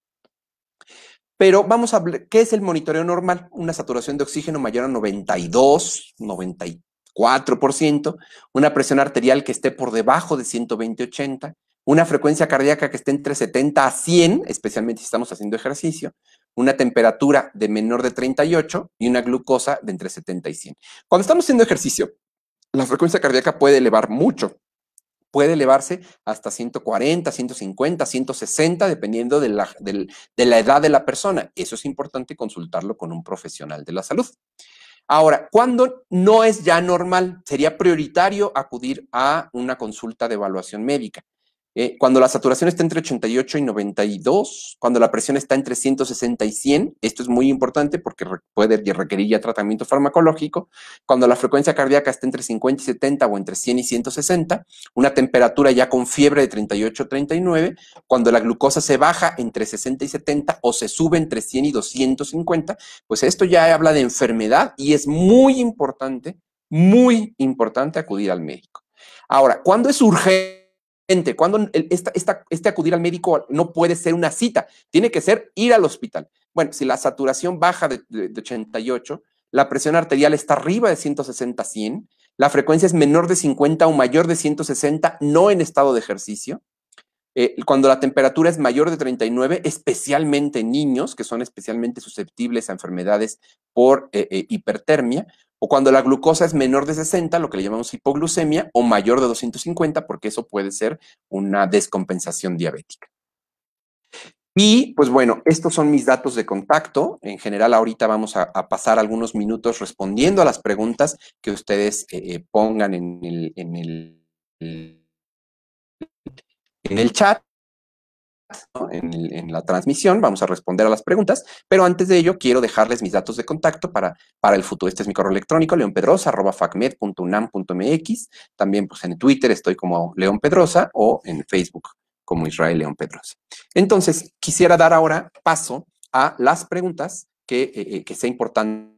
Pero vamos a ver, ¿qué es el monitoreo normal? Una saturación de oxígeno mayor a 92, 94%, una presión arterial que esté por debajo de 120, 80, una frecuencia cardíaca que esté entre 70 a 100, especialmente si estamos haciendo ejercicio, una temperatura de menor de 38 y una glucosa de entre 70 y 100. Cuando estamos haciendo ejercicio, la frecuencia cardíaca puede elevar mucho puede elevarse hasta 140, 150, 160, dependiendo de la, edad de la persona. Eso es importante consultarlo con un profesional de la salud. Ahora, ¿cuándo no es ya normal? Sería prioritario acudir a una consulta de evaluación médica. Eh, cuando la saturación está entre 88 y 92, cuando la presión está entre 160 y 100, esto es muy importante porque puede requerir ya tratamiento farmacológico, cuando la frecuencia cardíaca está entre 50 y 70 o entre 100 y 160, una temperatura ya con fiebre de 38 o 39, cuando la glucosa se baja entre 60 y 70 o se sube entre 100 y 250, pues esto ya habla de enfermedad y es muy importante, muy importante acudir al médico. Ahora, ¿cuándo es urgente? Cuando esta, este acudir al médico no puede ser una cita, tiene que ser ir al hospital. Bueno, si la saturación baja de, 88, la presión arterial está arriba de 160-100, la frecuencia es menor de 50 o mayor de 160, no en estado de ejercicio. Eh, cuando la temperatura es mayor de 39, especialmente niños que son especialmente susceptibles a enfermedades por eh, eh, hipertermia, o cuando la glucosa es menor de 60, lo que le llamamos hipoglucemia, o mayor de 250, porque eso puede ser una descompensación diabética. Y pues bueno, estos son mis datos de contacto. En general, ahorita vamos a, pasar algunos minutos respondiendo a las preguntas que ustedes eh, eh, pongan en el, en el chat en, la transmisión, vamos a responder a las preguntas, pero antes de ello quiero dejarles mis datos de contacto para, para el futuro. Este es mi correo electrónico, leonpedrosa.facmed.unam.mx. También pues, en Twitter estoy como León Pedrosa o en Facebook como Israel León Pedrosa. Entonces, quisiera dar ahora paso a las preguntas que, eh, eh, sea importante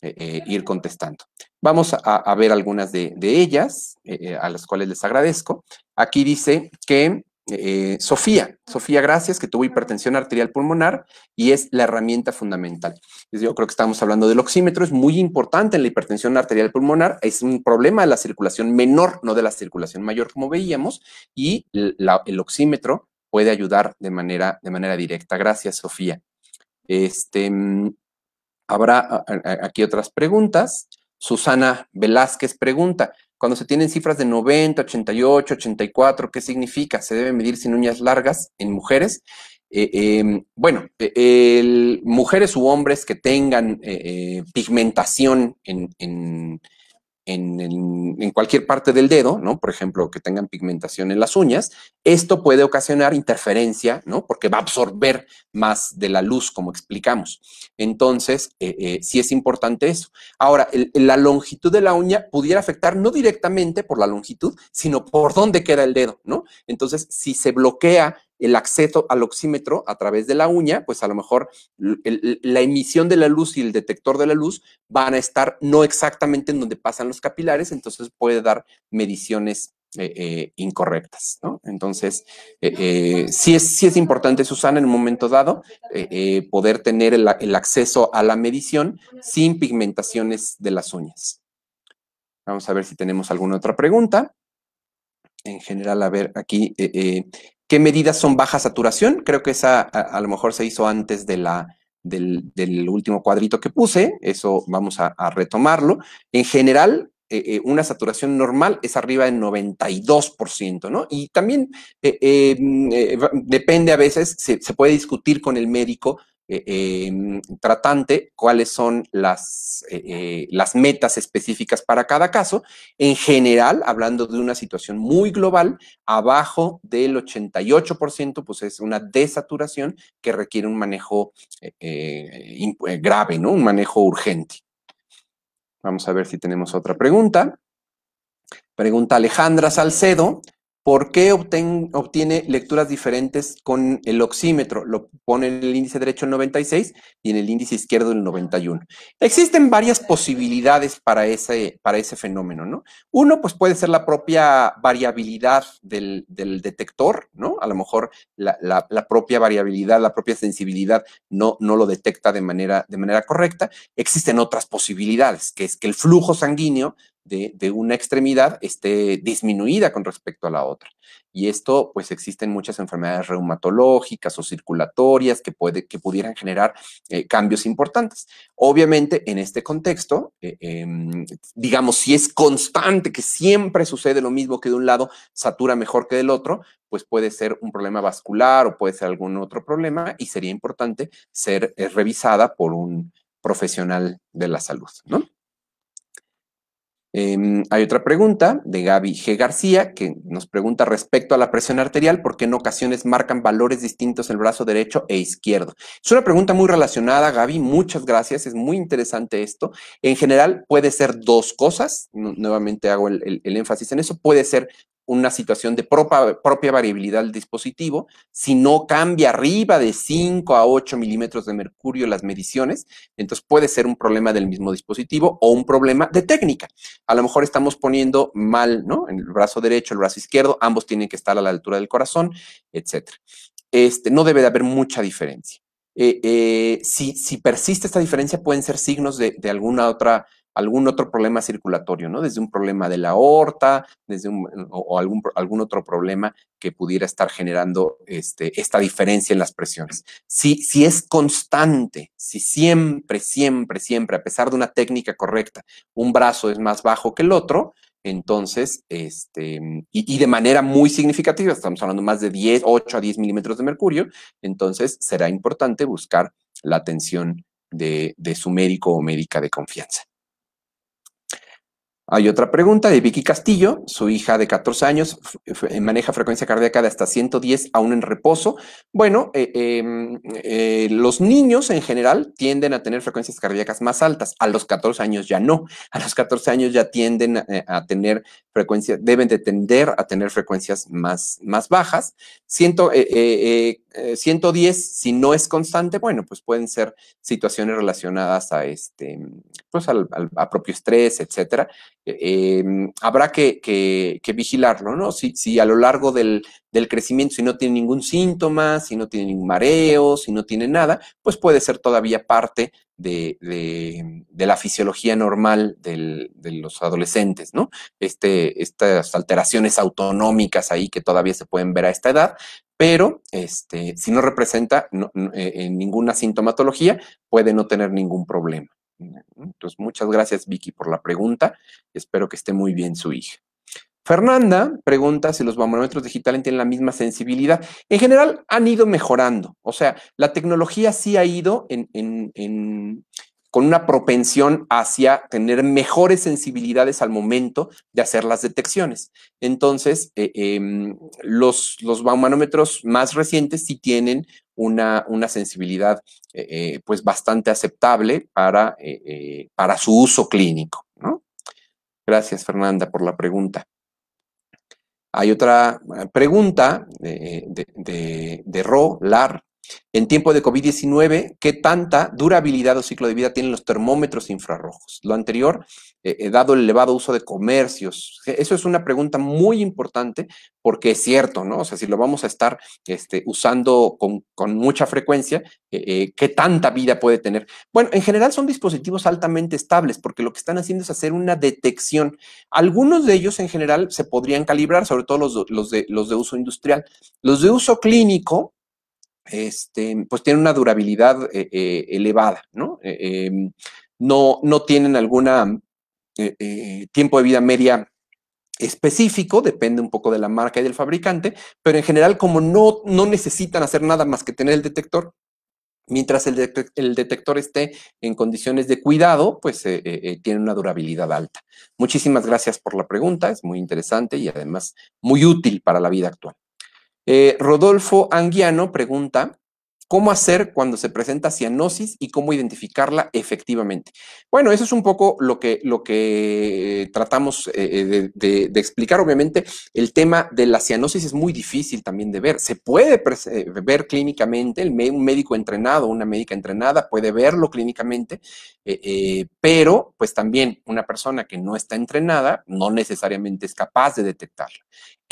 eh, ir contestando. Vamos a, ver algunas de, ellas, a las cuales les agradezco. Aquí dice que eh, Sofía. Sofía Gracias, que tuvo hipertensión arterial pulmonar y es la herramienta fundamental. Yo creo que estamos hablando del oxímetro, es muy importante en la hipertensión arterial pulmonar, es un problema de la circulación menor, no de la circulación mayor, como veíamos, y el oxímetro puede ayudar de manera, de manera directa. Gracias, Sofía. Este, mm, habrá aquí otras preguntas. Susana Velázquez pregunta, cuando se tienen cifras de 90, 88, 84, ¿qué significa? Se debe medir sin uñas largas en mujeres. Eh, em, bueno, e, mujeres u hombres que tengan eh, eh, pigmentación en en, cualquier parte del dedo, ¿no? Por ejemplo, que tengan pigmentación en las uñas, esto puede ocasionar interferencia, ¿no? Porque va a absorber más de la luz, como explicamos. Entonces, eh, eh, sí es importante eso. Ahora, la longitud de la uña pudiera afectar no directamente por la longitud, sino por dónde queda el dedo, ¿no? Entonces, si se bloquea el acceso al oxímetro a través de la uña, pues a lo mejor la emisión de la luz y el detector de la luz van a estar no exactamente en donde pasan los capilares, entonces puede dar mediciones eh, eh, incorrectas. Entonces, eh, sí, es, sí es importante, Susana, en un momento dado, poder tener el, acceso a la medición sin pigmentaciones de las uñas. Vamos a ver si tenemos alguna otra pregunta. En general, a ver, aquí ¿Qué medidas son baja saturación? Creo que esa a, lo mejor se hizo antes de la, del, último cuadrito que puse, eso vamos a, retomarlo. En general, eh, eh, una saturación normal es arriba del 92%, ¿no? Y también eh, mm, depende a veces, se, puede discutir con el médico eh, em, tratante cuáles son las, eh, eh, las metas específicas para cada caso. En general, hablando de una situación muy global, abajo del 88%, pues es una desaturación que requiere un manejo grave, ¿no? Un manejo urgente. Vamos a ver si tenemos otra pregunta. Pregunta Alejandra Salcedo. ¿Por qué obtiene lecturas diferentes con el oxímetro? Lo pone en el índice derecho el 96 y en el índice izquierdo el 91. Existen varias posibilidades para ese, para ese fenómeno, ¿no? Uno, pues puede ser la propia variabilidad del, detector, ¿no? A lo mejor la, propia variabilidad, la propia sensibilidad no, no lo detecta de manera, de manera correcta. Existen otras posibilidades, que es que el flujo sanguíneo de, una extremidad esté disminuida con respecto a la otra. Y esto, pues existen muchas enfermedades reumatológicas o circulatorias que, puede, que pudieran generar eh, cambios importantes. Obviamente, en este contexto, eh, em, digamos, si es constante que siempre sucede lo mismo que de un lado satura mejor que del otro, pues puede ser un problema vascular o puede ser algún otro problema y sería importante ser eh, revisada por un profesional de la salud, ¿no? Em, hay otra pregunta de Gaby G. García que nos pregunta respecto a la presión arterial, ¿por qué en ocasiones marcan valores distintos el brazo derecho e izquierdo? Es una pregunta muy relacionada, Gaby, muchas gracias, es muy interesante esto. En general puede ser dos cosas, nuevamente hago el énfasis en eso, puede ser una situación de propia, variabilidad del dispositivo, si no cambia arriba de 5 a 8 milímetros de mercurio las mediciones, entonces puede ser un problema del mismo dispositivo o un problema de técnica. A lo mejor estamos poniendo mal, ¿no? En el brazo derecho, el brazo izquierdo, ambos tienen que estar a la altura del corazón, etc. Este, no debe de haber mucha diferencia. Eh, eh, si, persiste esta diferencia, pueden ser signos de, de alguna otra algún otro problema circulatorio, ¿no? Desde un problema de la aorta, desde un, mm, o algún, algún otro problema que pudiera estar generando este, esta diferencia en las presiones. Si, si es constante, si siempre, siempre, siempre, a pesar de una técnica correcta, un brazo es más bajo que el otro, entonces, este, mm, y, de manera muy significativa, estamos hablando más de 10, 8 a 10 milímetros de mercurio, entonces será importante buscar la atención de su médico o médica de confianza. Hay otra pregunta de Vicky Castillo, su hija de 14 años, maneja frecuencia cardíaca de hasta 110 aún en reposo. Bueno, eh, em, eh, los niños en general tienden a tener frecuencias cardíacas más altas, a los 14 años ya no, a los 14 años ya tienden eh, a, tener frecuencias, deben de tender a tener frecuencias más, más bajas. Siento, 110, eh, si no es constante, bueno, pues pueden ser situaciones relacionadas a este, pues al, propio estrés, etcétera. Eh, em, habrá que, que, vigilarlo, ¿no? Si, si a lo largo del, del, crecimiento, si no tiene ningún síntoma, si no tiene ningún mareo, si no tiene nada, pues puede ser todavía parte de, la fisiología normal de los adolescentes, ¿no? Este, estas alteraciones autonómicas ahí que todavía se pueden ver a esta edad, pero este, si no representa eh, ninguna sintomatología, puede no tener ningún problema. Entonces, muchas gracias Vicky por la pregunta. Espero que esté muy bien su hija. Fernanda pregunta si los baumanómetros digitales tienen la misma sensibilidad. En general han ido mejorando, o sea, la tecnología sí ha ido con una propensión hacia tener mejores sensibilidades al momento de hacer las detecciones. Entonces, eh, em, los, los baumanómetros más recientes sí tienen una, sensibilidad eh, eh, pues bastante aceptable para, para su uso clínico. Gracias, Fernanda, por la pregunta. Hay otra eh, pregunta eh, eh, de, de, Ro Lar en tiempo de COVID-19, ¿qué tanta durabilidad o ciclo de vida tienen los termómetros infrarrojos? Lo anterior, eh, eh, dado el elevado uso de comercios. E, eso es una pregunta muy importante porque es cierto, ¿no? O sea, si lo vamos a estar este, usando con, mucha frecuencia, eh, ¿qué tanta vida puede tener? Bueno, en general son dispositivos altamente estables porque lo que están haciendo es hacer una detección. Algunos de ellos en general se podrían calibrar, sobre todo los, de, los de uso industrial. Los de uso clínico, este, pues tiene una durabilidad eh, eh, elevada, eh, em, ¿no? ¿no? tienen alguna tiempo de vida media específico, depende un poco de la marca y del fabricante, pero en general como no, necesitan hacer nada más que tener el detector, mientras el, detector esté en condiciones de cuidado, pues tiene una durabilidad alta. Muchísimas gracias por la pregunta, es muy interesante y además muy útil para la vida actual. Eh, Rodolfo Anguiano pregunta, ¿cómo hacer cuando se presenta cianosis y cómo identificarla efectivamente? Bueno, eso es un poco lo que, lo que tratamos eh, eh, de, explicar. Obviamente, el tema de la cianosis es muy difícil también de ver. Se puede ver clínicamente, un médico entrenado, una médica entrenada puede verlo clínicamente, pero pues también una persona que no está entrenada no necesariamente es capaz de detectarla.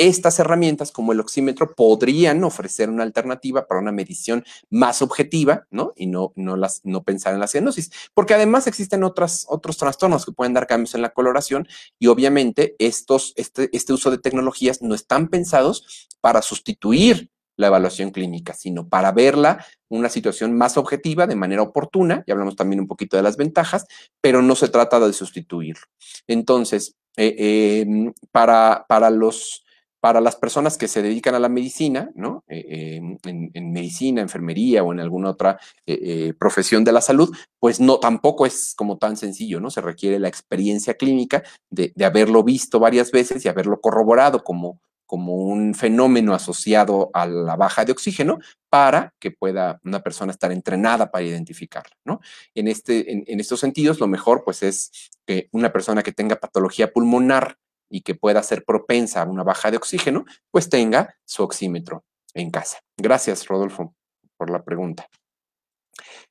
Estas herramientas, como el oxímetro, podrían ofrecer una alternativa para una medición más objetiva, ¿no? Y no, no, las, no pensar en la cianosis, porque además existen otros trastornos que pueden dar cambios en la coloración y obviamente estos, este, este, uso de tecnologías no están pensados para sustituir la evaluación clínica, sino para verla una situación más objetiva de manera oportuna, y hablamos también un poquito de las ventajas, pero no se trata de sustituirlo. Entonces, eh, em, para, para los para las personas que se dedican a la medicina, ¿no? E, en, medicina, enfermería o en alguna otra eh, eh, profesión de la salud, pues no, tampoco es como tan sencillo, ¿no? Se requiere la experiencia clínica de, haberlo visto varias veces y haberlo corroborado como, como un fenómeno asociado a la baja de oxígeno para que pueda una persona estar entrenada para identificarla, ¿no? En, este, en estos sentidos, lo mejor, pues, es que una persona que tenga patología pulmonar y que pueda ser propensa a una baja de oxígeno, pues tenga su oxímetro en casa. Gracias, Rodolfo, por la pregunta.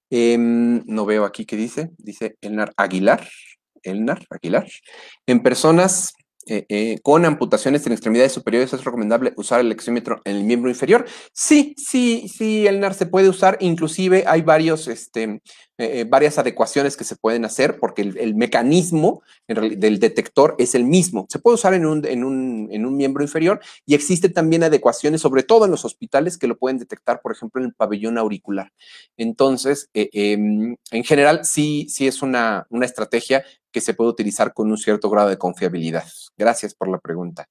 Em, no veo aquí qué dice. Dice Elnar Aguilar. Elnar Aguilar. En personas eh, eh, con amputaciones en extremidades superiores es recomendable usar el oxímetro en el miembro inferior. Sí, sí, sí, Elnar, se puede usar. Inclusive hay varios este, eh, varias adecuaciones que se pueden hacer porque el, mecanismo del detector es el mismo. Se puede usar en un, en, un, miembro inferior y existen también adecuaciones, sobre todo en los hospitales, que lo pueden detectar, por ejemplo, en el pabellón auricular. Entonces, eh, em, en general, sí, sí es una, una estrategia que se puede utilizar con un cierto grado de confiabilidad. Gracias por la pregunta.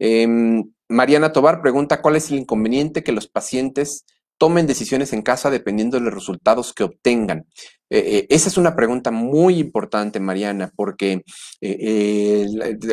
Em, Mariana Tobar pregunta, ¿cuál es el inconveniente que los pacientes tomen decisiones en casa dependiendo de los resultados que obtengan? Eh, eh, esa es una pregunta muy importante, Mariana, porque eh,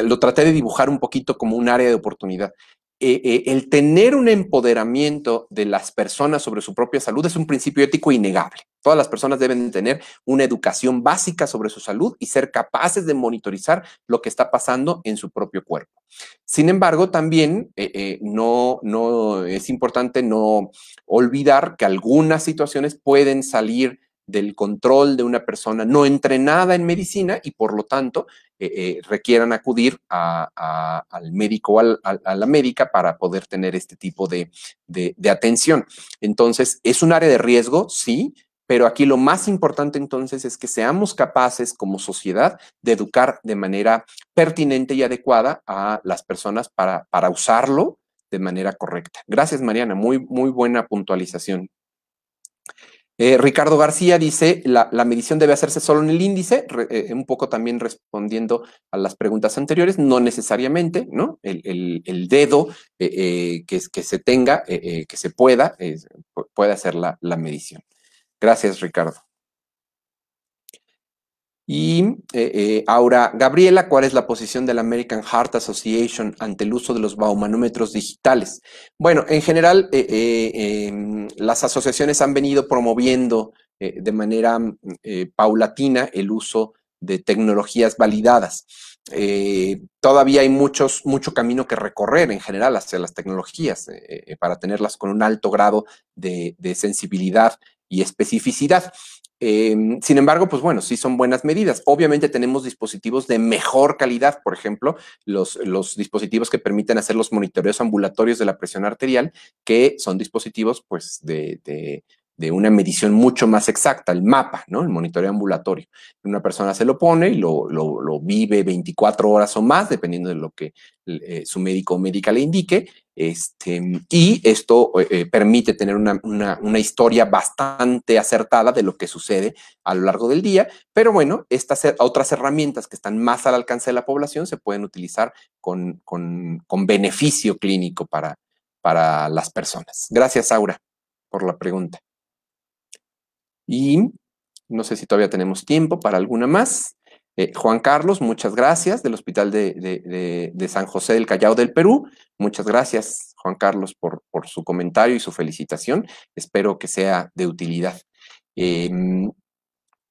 lo traté de dibujar un poquito como un área de oportunidad. Eh, eh, el tener un empoderamiento de las personas sobre su propia salud es un principio ético innegable. Todas las personas deben tener una educación básica sobre su salud y ser capaces de monitorizar lo que está pasando en su propio cuerpo. Sin embargo, también eh, no, no es importante no olvidar que algunas situaciones pueden salir del control de una persona no entrenada en medicina y por lo tanto eh, eh, requieran acudir al médico o al, a, la médica para poder tener este tipo de, atención. Entonces, es un área de riesgo, sí, pero aquí lo más importante entonces es que seamos capaces como sociedad de educar de manera pertinente y adecuada a las personas para, usarlo de manera correcta. Gracias, Mariana. Muy, muy buena puntualización. Eh, Ricardo García dice, la, medición debe hacerse solo en el índice, eh, un poco también respondiendo a las preguntas anteriores, no necesariamente, ¿no? El, dedo eh, eh que, que, se tenga, que se pueda, puede hacer la medición. Gracias, Ricardo. Y eh, eh, ahora, Gabriela, ¿cuál es la posición de la American Heart Association ante el uso de los baumanómetros digitales? Bueno, en general, eh, em, las asociaciones han venido promoviendo de manera paulatina el uso de tecnologías validadas. todavía hay muchos, mucho camino que recorrer en general hacia las tecnologías para tenerlas con un alto grado de, de sensibilidad y especificidad. Em, sin embargo, pues bueno, sí son buenas medidas. Obviamente tenemos dispositivos de mejor calidad, por ejemplo, los, los dispositivos que permiten hacer los monitoreos ambulatorios de la presión arterial, que son dispositivos pues de, de de una medición mucho más exacta, el mapa, ¿no? El monitoreo ambulatorio. Una persona se lo pone y lo, lo, vive 24 horas o más, dependiendo de lo que eh, su médico o médica le indique. Este, y esto eh, eh, permite tener una, una, una, historia bastante acertada de lo que sucede a lo largo del día. Pero bueno, estas otras herramientas que están más al alcance de la población se pueden utilizar con, con, con beneficio clínico para, para las personas. Gracias, Aura, por la pregunta. Y no sé si todavía tenemos tiempo para alguna más. Eh, Juan Carlos, muchas gracias, del Hospital de, San José del Callao del Perú. Muchas gracias, Juan Carlos, por, su comentario y su felicitación. Espero que sea de utilidad. Em,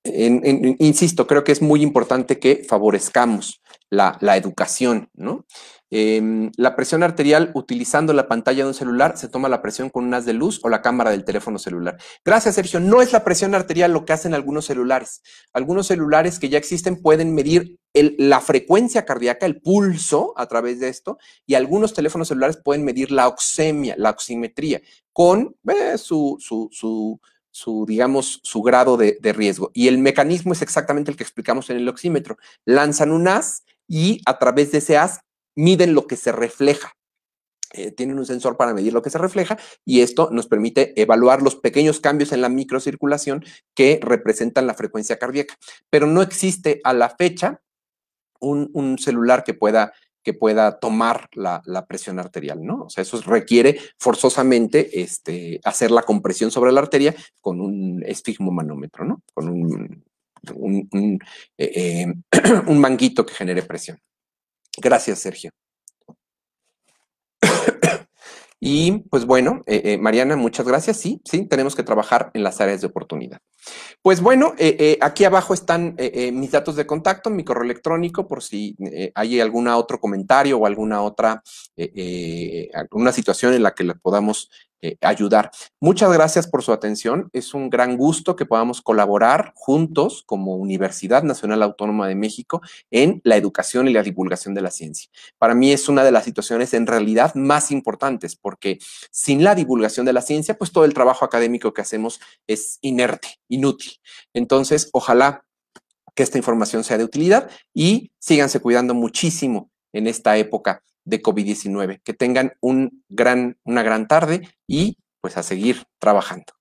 insisto, creo que es muy importante que favorezcamos la, la educación, ¿no? Em, la presión arterial, utilizando la pantalla de un celular, se toma la presión con un haz de luz o la cámara del teléfono celular. Gracias, Sergio. No es la presión arterial lo que hacen algunos celulares. Algunos celulares que ya existen pueden medir la frecuencia cardíaca, el pulso a través de esto, y algunos teléfonos celulares pueden medir la oxemia, la oximetría, con su, su, su digamos, su grado de, de, riesgo. Y el mecanismo es exactamente el que explicamos en el oxímetro. Lanzan un haz y a través de ese haz miden lo que se refleja. Eh, tienen un sensor para medir lo que se refleja y esto nos permite evaluar los pequeños cambios en la microcirculación que representan la frecuencia cardíaca. Pero no existe a la fecha un, celular que pueda que pueda tomar la, presión arterial, ¿no? O sea, eso requiere forzosamente este, hacer la compresión sobre la arteria con un esfigmomanómetro, ¿no? Con un, eh, eh, (clears throat) un manguito que genere presión. Gracias, Sergio. Y pues bueno, eh, eh, Mariana, muchas gracias. Sí, sí, tenemos que trabajar en las áreas de oportunidad. Pues bueno, eh, aquí abajo están mis datos de contacto, mi correo electrónico, por si hay algún otro comentario o alguna otra, situación en la que le podamos eh, ayudar. Muchas gracias por su atención. Es un gran gusto que podamos colaborar juntos como Universidad Nacional Autónoma de México en la educación y la divulgación de la ciencia. Para mí es una de las situaciones en realidad más importantes porque sin la divulgación de la ciencia, pues todo el trabajo académico que hacemos es inerte, inútil. Entonces, ojalá que esta información sea de utilidad y síganse cuidando muchísimo en esta época de COVID-19. Que tengan un gran, una gran tarde y pues a seguir trabajando.